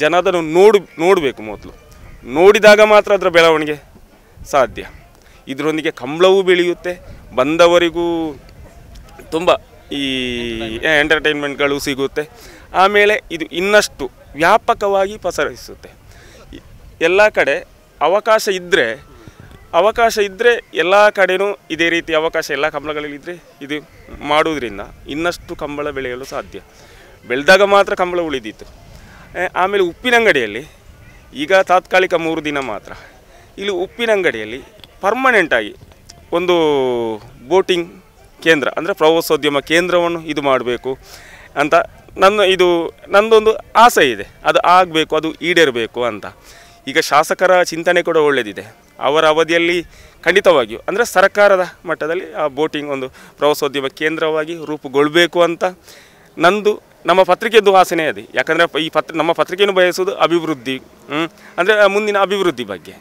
ಜನದನ್ನು ನೋಡು ನೋಡಬೇಕು ಮೊದಲು ನೋಡಿದಾಗ ಮಾತ್ರ ಅದರ ಬೆಳವಣಿಗೆ ಸಾಧ್ಯ ಇದರೊಂದಿಗೆ ಕಂಬಳವೂ ಬೆಳೆಯುತ್ತೆ ಬಂದವರಿಗೂ ತುಂಬ ಈ ಎಂಟರ್ಟೈನ್ಮೆಂಟ್ಗಳು ಸಿಗುತ್ತೆ ಆಮೇಲೆ ಇದು ಇನ್ನಷ್ಟು ವ್ಯಾಪಕವಾಗಿ ಪಸರಿಸುತ್ತೆ ಎಲ್ಲ ಕಡೆ ಅವಕಾಶ ಇದ್ದರೆ ಅವಕಾಶ ಇದ್ದರೆ ಎಲ್ಲ ಕಡೆಯೂ ಇದೇ ರೀತಿ ಅವಕಾಶ ಎಲ್ಲ ಕಂಬಳಗಳಲ್ಲಿದ್ದರೆ ಇದು ಮಾಡೋದ್ರಿಂದ ಇನ್ನಷ್ಟು ಕಂಬಳ ಬೆಳೆಯಲು ಸಾಧ್ಯ ಬೆಳೆದಾಗ ಮಾತ್ರ ಕಂಬಳ ಉಳಿದಿತ್ತು ಆಮೇಲೆ ಉಪ್ಪಿನಂಗಡಿಯಲ್ಲಿ ಈಗ ತಾತ್ಕಾಲಿಕ ಮೂರು ದಿನ ಮಾತ್ರ ಇಲ್ಲಿ ಉಪ್ಪಿನಂಗಡಿಯಲ್ಲಿ ಪರ್ಮನೆಂಟಾಗಿ ಒಂದು ಬೋಟಿಂಗ್ ಕೇಂದ್ರ ಅಂದರೆ ಪ್ರವಾಸೋದ್ಯಮ ಕೇಂದ್ರವನ್ನು ಇದು ಮಾಡಬೇಕು ಅಂತ ನನ್ನ ಇದು ನಂದೊಂದು ಆಸೆ ಇದೆ ಅದು ಆಗಬೇಕು ಅದು ಈಡೇರಬೇಕು ಅಂತ ಈಗ ಶಾಸಕರ ಚಿಂತನೆ ಕೂಡ ಒಳ್ಳೆಯದಿದೆ ಅವರ ಅವಧಿಯಲ್ಲಿ ಖಂಡಿತವಾಗಿಯೂ ಅಂದರೆ ಸರ್ಕಾರದ ಮಟ್ಟದಲ್ಲಿ ಆ ಬೋಟಿಂಗ್ ಒಂದು ಪ್ರವಾಸೋದ್ಯಮ ಕೇಂದ್ರವಾಗಿ ರೂಪುಗೊಳ್ಳಬೇಕು ಅಂತ ನಂದು ನಮ್ಮ ಪತ್ರಿಕೆಯದ್ದು ಆಸೆನೇ ಅದೇ ಯಾಕಂದರೆ ಈ ಪತ್ರ ನಮ್ಮ ಪತ್ರಿಕೆಯನ್ನು ಬಯಸೋದು ಅಭಿವೃದ್ಧಿ ಅಂದರೆ ಮುಂದಿನ ಅಭಿವೃದ್ಧಿ ಬಗ್ಗೆ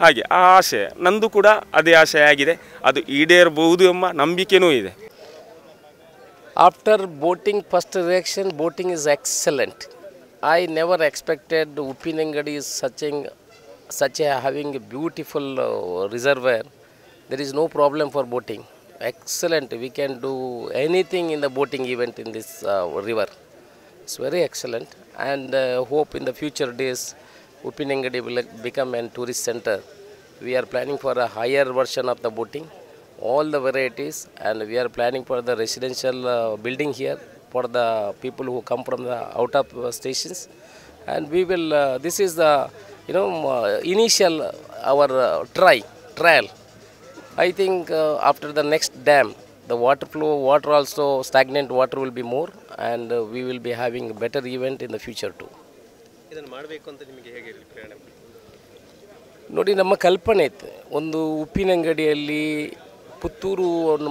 ಹಾಗೆ ಆ ಆಶಯ ನಂದು ಕೂಡ ಅದೇ ಆಶಯ ಆಗಿದೆ ಅದು ಈಡೇರಬಹುದು ಎಂಬ ನಂಬಿಕೆನೂ ಇದೆ after boating first reaction boating is excellent I never expected Uppinangady is ಸಚಿಂಗ್ such a having a beautiful reservoir there is no problem for boating excellent we can do anything in the boating event in this river it's very excellent and hope in the future days Upinengadi will become a tourist center. We are planning for a higher version of the boating, all the varieties, and we are planning for the residential uh, building here for the people who come from the out of uh, stations. And we will, uh, this is the, you know, uh, initial uh, our uh, try, trial. I think after the next dam, the water flow, water also, stagnant water will be more and we will be having better event in the future too. ಮಾಡಬೇಕು ಅಂತ ನಿಮಗೆ ಹೇಗೆ ಪ್ರೇರಣೆ ನೋಡಿ ನಮ್ಮ ಕಲ್ಪನೆ ಇತ್ತು ಒಂದು ಉಪ್ಪಿನಂಗಡಿಯಲ್ಲಿ ಪುತ್ತೂರು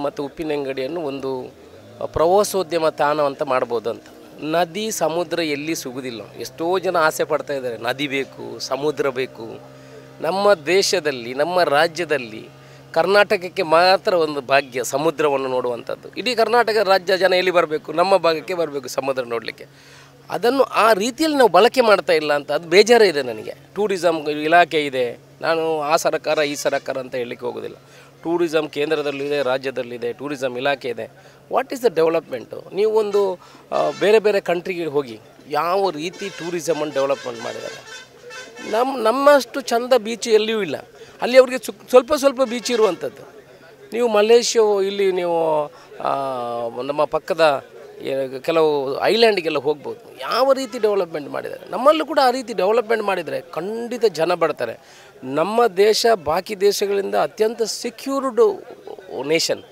ಮತ್ತು ಉಪ್ಪಿನಂಗಡಿಯನ್ನು ಒಂದು ಪ್ರವಾಸೋದ್ಯಮ ತಾಣ ಅಂತ ಮಾಡ್ಬೋದು ಅಂತ ನದಿ ಸಮುದ್ರ ಎಲ್ಲಿ ಸಿಗುವುದಿಲ್ಲ ಎಷ್ಟೋ ಜನ ಆಸೆ ಪಡ್ತಾ ಇದ್ದಾರೆ ನದಿ ಬೇಕು ಸಮುದ್ರ ಬೇಕು ನಮ್ಮ ದೇಶದಲ್ಲಿ ನಮ್ಮ ರಾಜ್ಯದಲ್ಲಿ ಕರ್ನಾಟಕಕ್ಕೆ ಮಾತ್ರ ಒಂದು ಭಾಗ್ಯ ಸಮುದ್ರವನ್ನು ನೋಡುವಂಥದ್ದು ಇಡೀ ಕರ್ನಾಟಕ ರಾಜ್ಯ ಜನ ಎಲ್ಲಿ ಬರಬೇಕು ನಮ್ಮ ಭಾಗಕ್ಕೆ ಬರಬೇಕು ಸಮುದ್ರ ನೋಡಲಿಕ್ಕೆ ಅದನ್ನು ಆ ರೀತಿಯಲ್ಲಿ ನಾವು ಬಳಕೆ ಮಾಡ್ತಾ ಇಲ್ಲ ಅಂತ ಅದು ಬೇಜಾರು ಇದೆ ನನಗೆ ಟೂರಿಸಮ್ ಇಲಾಖೆ ಇದೆ ನಾನು ಆ ಸರ್ಕಾರ ಈ ಸರ್ಕಾರ ಅಂತ ಹೇಳಲಿಕ್ಕೆ ಹೋಗೋದಿಲ್ಲ ಟೂರಿಸಮ್ ಕೇಂದ್ರದಲ್ಲಿದೆ ರಾಜ್ಯದಲ್ಲಿದೆ ಟೂರಿಸಮ್ ಇಲಾಖೆ ಇದೆ ವಾಟ್ ಈಸ್ ದ ಡೆವಲಪ್ಮೆಂಟು ನೀವು ಒಂದು ಬೇರೆ ಬೇರೆ ಕಂಟ್ರಿಗೆ ಹೋಗಿ ಯಾವ ರೀತಿ ಟೂರಿಸಮನ್ನು ಡೆವಲಪ್ಮೆಂಟ್ ಮಾಡಿದ್ದಾರೆ ನಮ್ಮ ನಮ್ಮಷ್ಟು ಚಂದ ಬೀಚ್ ಎಲ್ಲಿಯೂ ಇಲ್ಲ ಅಲ್ಲಿ ಅವರಿಗೆ ಸ್ವಲ್ಪ ಸ್ವಲ್ಪ ಬೀಚ್ ಇರುವಂಥದ್ದು ನೀವು ಮಲೇಷ್ಯಾ ಇಲ್ಲಿ ನೀವು ನಮ್ಮ ಪಕ್ಕದ ಕೆಲವು ಐಲ್ಯಾಂಡ್ಗೆಲ್ಲ ಹೋಗ್ಬೋದು ಯಾವ ರೀತಿ ಡೆವಲಪ್ಮೆಂಟ್ ಮಾಡಿದ್ದಾರೆ ನಮ್ಮಲ್ಲೂ ಕೂಡ ಆ ರೀತಿ ಡೆವಲಪ್ಮೆಂಟ್ ಮಾಡಿದರೆ ಖಂಡಿತ ಜನ ಬರ್ತಾರೆ ನಮ್ಮ ದೇಶ ಬಾಕಿ ದೇಶಗಳಿಂದ ಅತ್ಯಂತ ಸೆಕ್ಯೂರ್ಡ್ ನೇಷನ್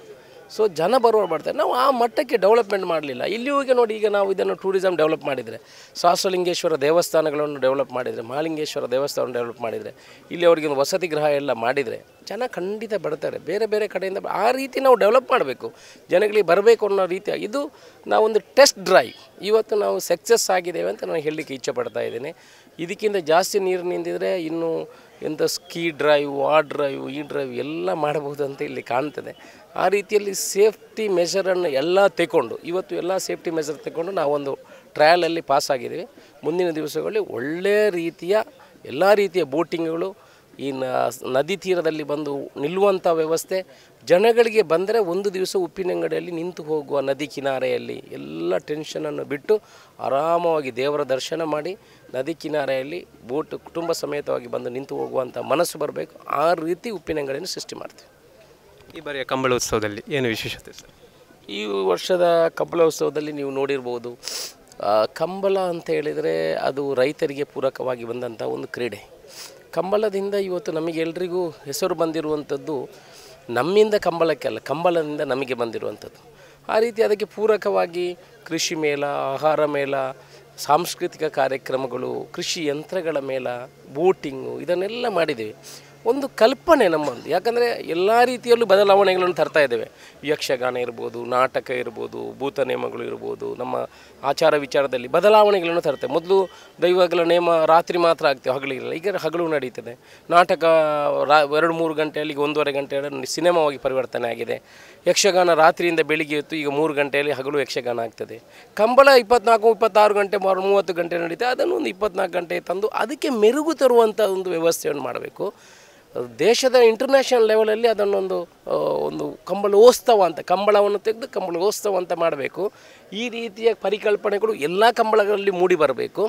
ಸೊ ಜನ ಬರುವ ಬರ್ತಾರೆ ನಾವು ಆ ಮಟ್ಟಕ್ಕೆ ಡೆವಲಪ್ಮೆಂಟ್ ಮಾಡಲಿಲ್ಲ ಹೋಗಿ ನೋಡಿ ಈಗ ನಾವು ಇದನ್ನು ಟೂರಿಸಮ್ ಡೆವಲಪ್ ಮಾಡಿದರೆ ಸಹಸ್ರಲಿಂಗೇಶ್ವರ ದೇವಸ್ಥಾನಗಳನ್ನು ಡೆವಲಪ್ ಮಾಡಿದರೆ ಮಹಾಲಿಂಗೇಶ್ವರ ದೇವಸ್ಥಾನವನ್ನು ಡೆವಲಪ್ ಮಾಡಿದರೆ ಇಲ್ಲಿ ಅವರಿಗೆ ವಸತಿ ಗೃಹ ಎಲ್ಲ ಮಾಡಿದರೆ ಜನ ಖಂಡಿತ ಬರ್ತಾರೆ ಬೇರೆ ಬೇರೆ ಕಡೆಯಿಂದ ಆ ರೀತಿ ನಾವು ಡೆವಲಪ್ ಮಾಡಬೇಕು ಜನಗಳಿಗೆ ಬರಬೇಕು ಅನ್ನೋ ರೀತಿಯ ಇದು ನಾವೊಂದು ಟೆಸ್ಟ್ ಡ್ರೈವ್ ಇವತ್ತು ನಾವು ಸಕ್ಸಸ್ ಆಗಿದ್ದೇವೆ ಅಂತ ನಾನು ಹೇಳಲಿಕ್ಕೆ ಇಚ್ಛೆ ಪಡ್ತಾ ಇದ್ದೀನಿ ಇದಕ್ಕಿಂತ ಜಾಸ್ತಿ ನೀರು ನಿಂತಿದ್ರೆ ಇನ್ನೂ ಎಂಥ ಸ್ಕೀ ಡ್ರೈವ್ ಆ ಡ್ರೈವ್ ಈ ಡ್ರೈವ್ ಎಲ್ಲ ಮಾಡಬಹುದು ಅಂತ ಇಲ್ಲಿ ಕಾಣ್ತದೆ ಆ ರೀತಿಯಲ್ಲಿ ಸೇಫ್ಟಿ ಮೆಷರನ್ನು ಎಲ್ಲ ತೆಕೊಂಡು ಇವತ್ತು ಎಲ್ಲ ಸೇಫ್ಟಿ ಮೆಷರ್ ತೆಕೊಂಡು ನಾವೊಂದು ಟ್ರಯಲಲ್ಲಿ ಪಾಸ್ ಆಗಿದ್ದೀವಿ ಮುಂದಿನ ದಿವಸಗಳಲ್ಲಿ ಒಳ್ಳೆಯ ರೀತಿಯ ಎಲ್ಲ ರೀತಿಯ ಬೋಟಿಂಗ್ಗಳು ಈ ನದಿ ತೀರದಲ್ಲಿ ಬಂದು ನಿಲ್ಲುವಂಥ ವ್ಯವಸ್ಥೆ ಜನಗಳಿಗೆ ಬಂದರೆ ಒಂದು ದಿವಸ ಉಪ್ಪಿನಂಗಡಿಯಲ್ಲಿ ನಿಂತು ಹೋಗುವ ನದಿ ಕಿನಾರೆಯಲ್ಲಿ ಎಲ್ಲ ಟೆನ್ಷನನ್ನು ಬಿಟ್ಟು ಆರಾಮವಾಗಿ ದೇವರ ದರ್ಶನ ಮಾಡಿ ನದಿ ಕಿನಾರೆಯಲ್ಲಿ ಬೋಟ್ ಕುಟುಂಬ ಸಮೇತವಾಗಿ ಬಂದು ನಿಂತು ಹೋಗುವಂಥ ಮನಸ್ಸು ಬರಬೇಕು ಆ ರೀತಿ ಉಪ್ಪಿನಂಗಡಿಯನ್ನು ಸೃಷ್ಟಿ ಮಾಡ್ತೀವಿ ಈ ಬಾರಿಯ ಕಂಬಳ ಉತ್ಸವದಲ್ಲಿ ಏನು ವಿಶೇಷತೆ ಸರ್ ಈ ವರ್ಷದ ಕಂಬಳ ಉತ್ಸವದಲ್ಲಿ ನೀವು ನೋಡಿರ್ಬೋದು ಕಂಬಳ ಅಂತ ಹೇಳಿದರೆ ಅದು ರೈತರಿಗೆ ಪೂರಕವಾಗಿ ಬಂದಂಥ ಒಂದು ಕ್ರೀಡೆ ಕಂಬಳದಿಂದ ಇವತ್ತು ನಮಗೆಲ್ರಿಗೂ ಹೆಸರು ಬಂದಿರುವಂಥದ್ದು ನಮ್ಮಿಂದ ಅಲ್ಲ ಕಂಬಳದಿಂದ ನಮಗೆ ಬಂದಿರುವಂಥದ್ದು ಆ ರೀತಿ ಅದಕ್ಕೆ ಪೂರಕವಾಗಿ ಕೃಷಿ ಮೇಳ ಆಹಾರ ಮೇಳ ಸಾಂಸ್ಕೃತಿಕ ಕಾರ್ಯಕ್ರಮಗಳು ಕೃಷಿ ಯಂತ್ರಗಳ ಮೇಳ ಬೋಟಿಂಗು ಇದನ್ನೆಲ್ಲ ಮಾಡಿದ್ದೇವೆ ಒಂದು ಕಲ್ಪನೆ ನಮ್ಮದು ಯಾಕಂದರೆ ಎಲ್ಲ ರೀತಿಯಲ್ಲೂ ಬದಲಾವಣೆಗಳನ್ನು ತರ್ತಾ ಇದ್ದೇವೆ ಯಕ್ಷಗಾನ ಇರ್ಬೋದು ನಾಟಕ ಇರ್ಬೋದು ಭೂತ ನೇಮಗಳು ಇರ್ಬೋದು ನಮ್ಮ ಆಚಾರ ವಿಚಾರದಲ್ಲಿ ಬದಲಾವಣೆಗಳನ್ನು ತರ್ತೇವೆ ಮೊದಲು ದೈವಗಳ ನೇಮ ರಾತ್ರಿ ಮಾತ್ರ ಆಗ್ತೇವೆ ಹಗಲಿರಲ್ಲ ಈಗ ಹಗಲು ನಡೀತದೆ ನಾಟಕ ರಾ ಎರಡು ಮೂರು ಗಂಟೆಯಲ್ಲಿ ಈಗ ಒಂದೂವರೆ ಗಂಟೆಯಲ್ಲಿ ಸಿನಿಮಾವಾಗಿ ಪರಿವರ್ತನೆ ಆಗಿದೆ ಯಕ್ಷಗಾನ ರಾತ್ರಿಯಿಂದ ಬೆಳಿಗ್ಗೆ ಇತ್ತು ಈಗ ಮೂರು ಗಂಟೆಯಲ್ಲಿ ಹಗಲು ಯಕ್ಷಗಾನ ಆಗ್ತದೆ ಕಂಬಳ ಇಪ್ಪತ್ನಾಲ್ಕು ಇಪ್ಪತ್ತಾರು ಗಂಟೆ ಮೂವತ್ತು ಗಂಟೆ ನಡೀತದೆ ಅದನ್ನು ಒಂದು ಇಪ್ಪತ್ನಾಲ್ಕು ಗಂಟೆ ತಂದು ಅದಕ್ಕೆ ಮೆರುಗು ತರುವಂಥ ಒಂದು ವ್ಯವಸ್ಥೆಯನ್ನು ಮಾಡಬೇಕು ದೇಶದ ಇಂಟರ್ನ್ಯಾಷನಲ್ ಲೆವೆಲಲ್ಲಿ ಅದನ್ನೊಂದು ಒಂದು ಓಸ್ತವ ಅಂತ ಕಂಬಳವನ್ನು ತೆಗೆದು ಓಸ್ತವ ಅಂತ ಮಾಡಬೇಕು ಈ ರೀತಿಯ ಪರಿಕಲ್ಪನೆಗಳು ಎಲ್ಲ ಕಂಬಳಗಳಲ್ಲಿ ಮೂಡಿ ಬರಬೇಕು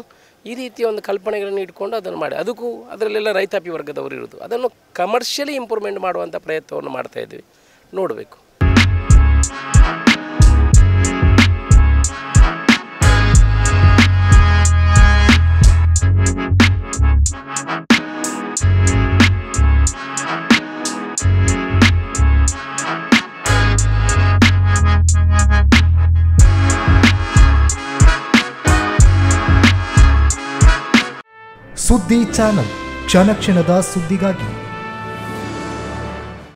ಈ ರೀತಿಯ ಒಂದು ಕಲ್ಪನೆಗಳನ್ನು ಇಟ್ಕೊಂಡು ಅದನ್ನು ಮಾಡಿ ಅದಕ್ಕೂ ಅದರಲ್ಲೆಲ್ಲ ರೈತಾಪಿ ವರ್ಗದವರು ಇರೋದು ಅದನ್ನು ಕಮರ್ಷಿಯಲಿ ಇಂಪ್ರೂವ್ಮೆಂಟ್ ಮಾಡುವಂಥ ಪ್ರಯತ್ನವನ್ನು ಇದ್ದೀವಿ ನೋಡಬೇಕು ಸುದ್ದಿ ಚಾನಲ್ ಕ್ಷಣ ಕ್ಷಣದ ಸುದ್ದಿಗಾಗಿ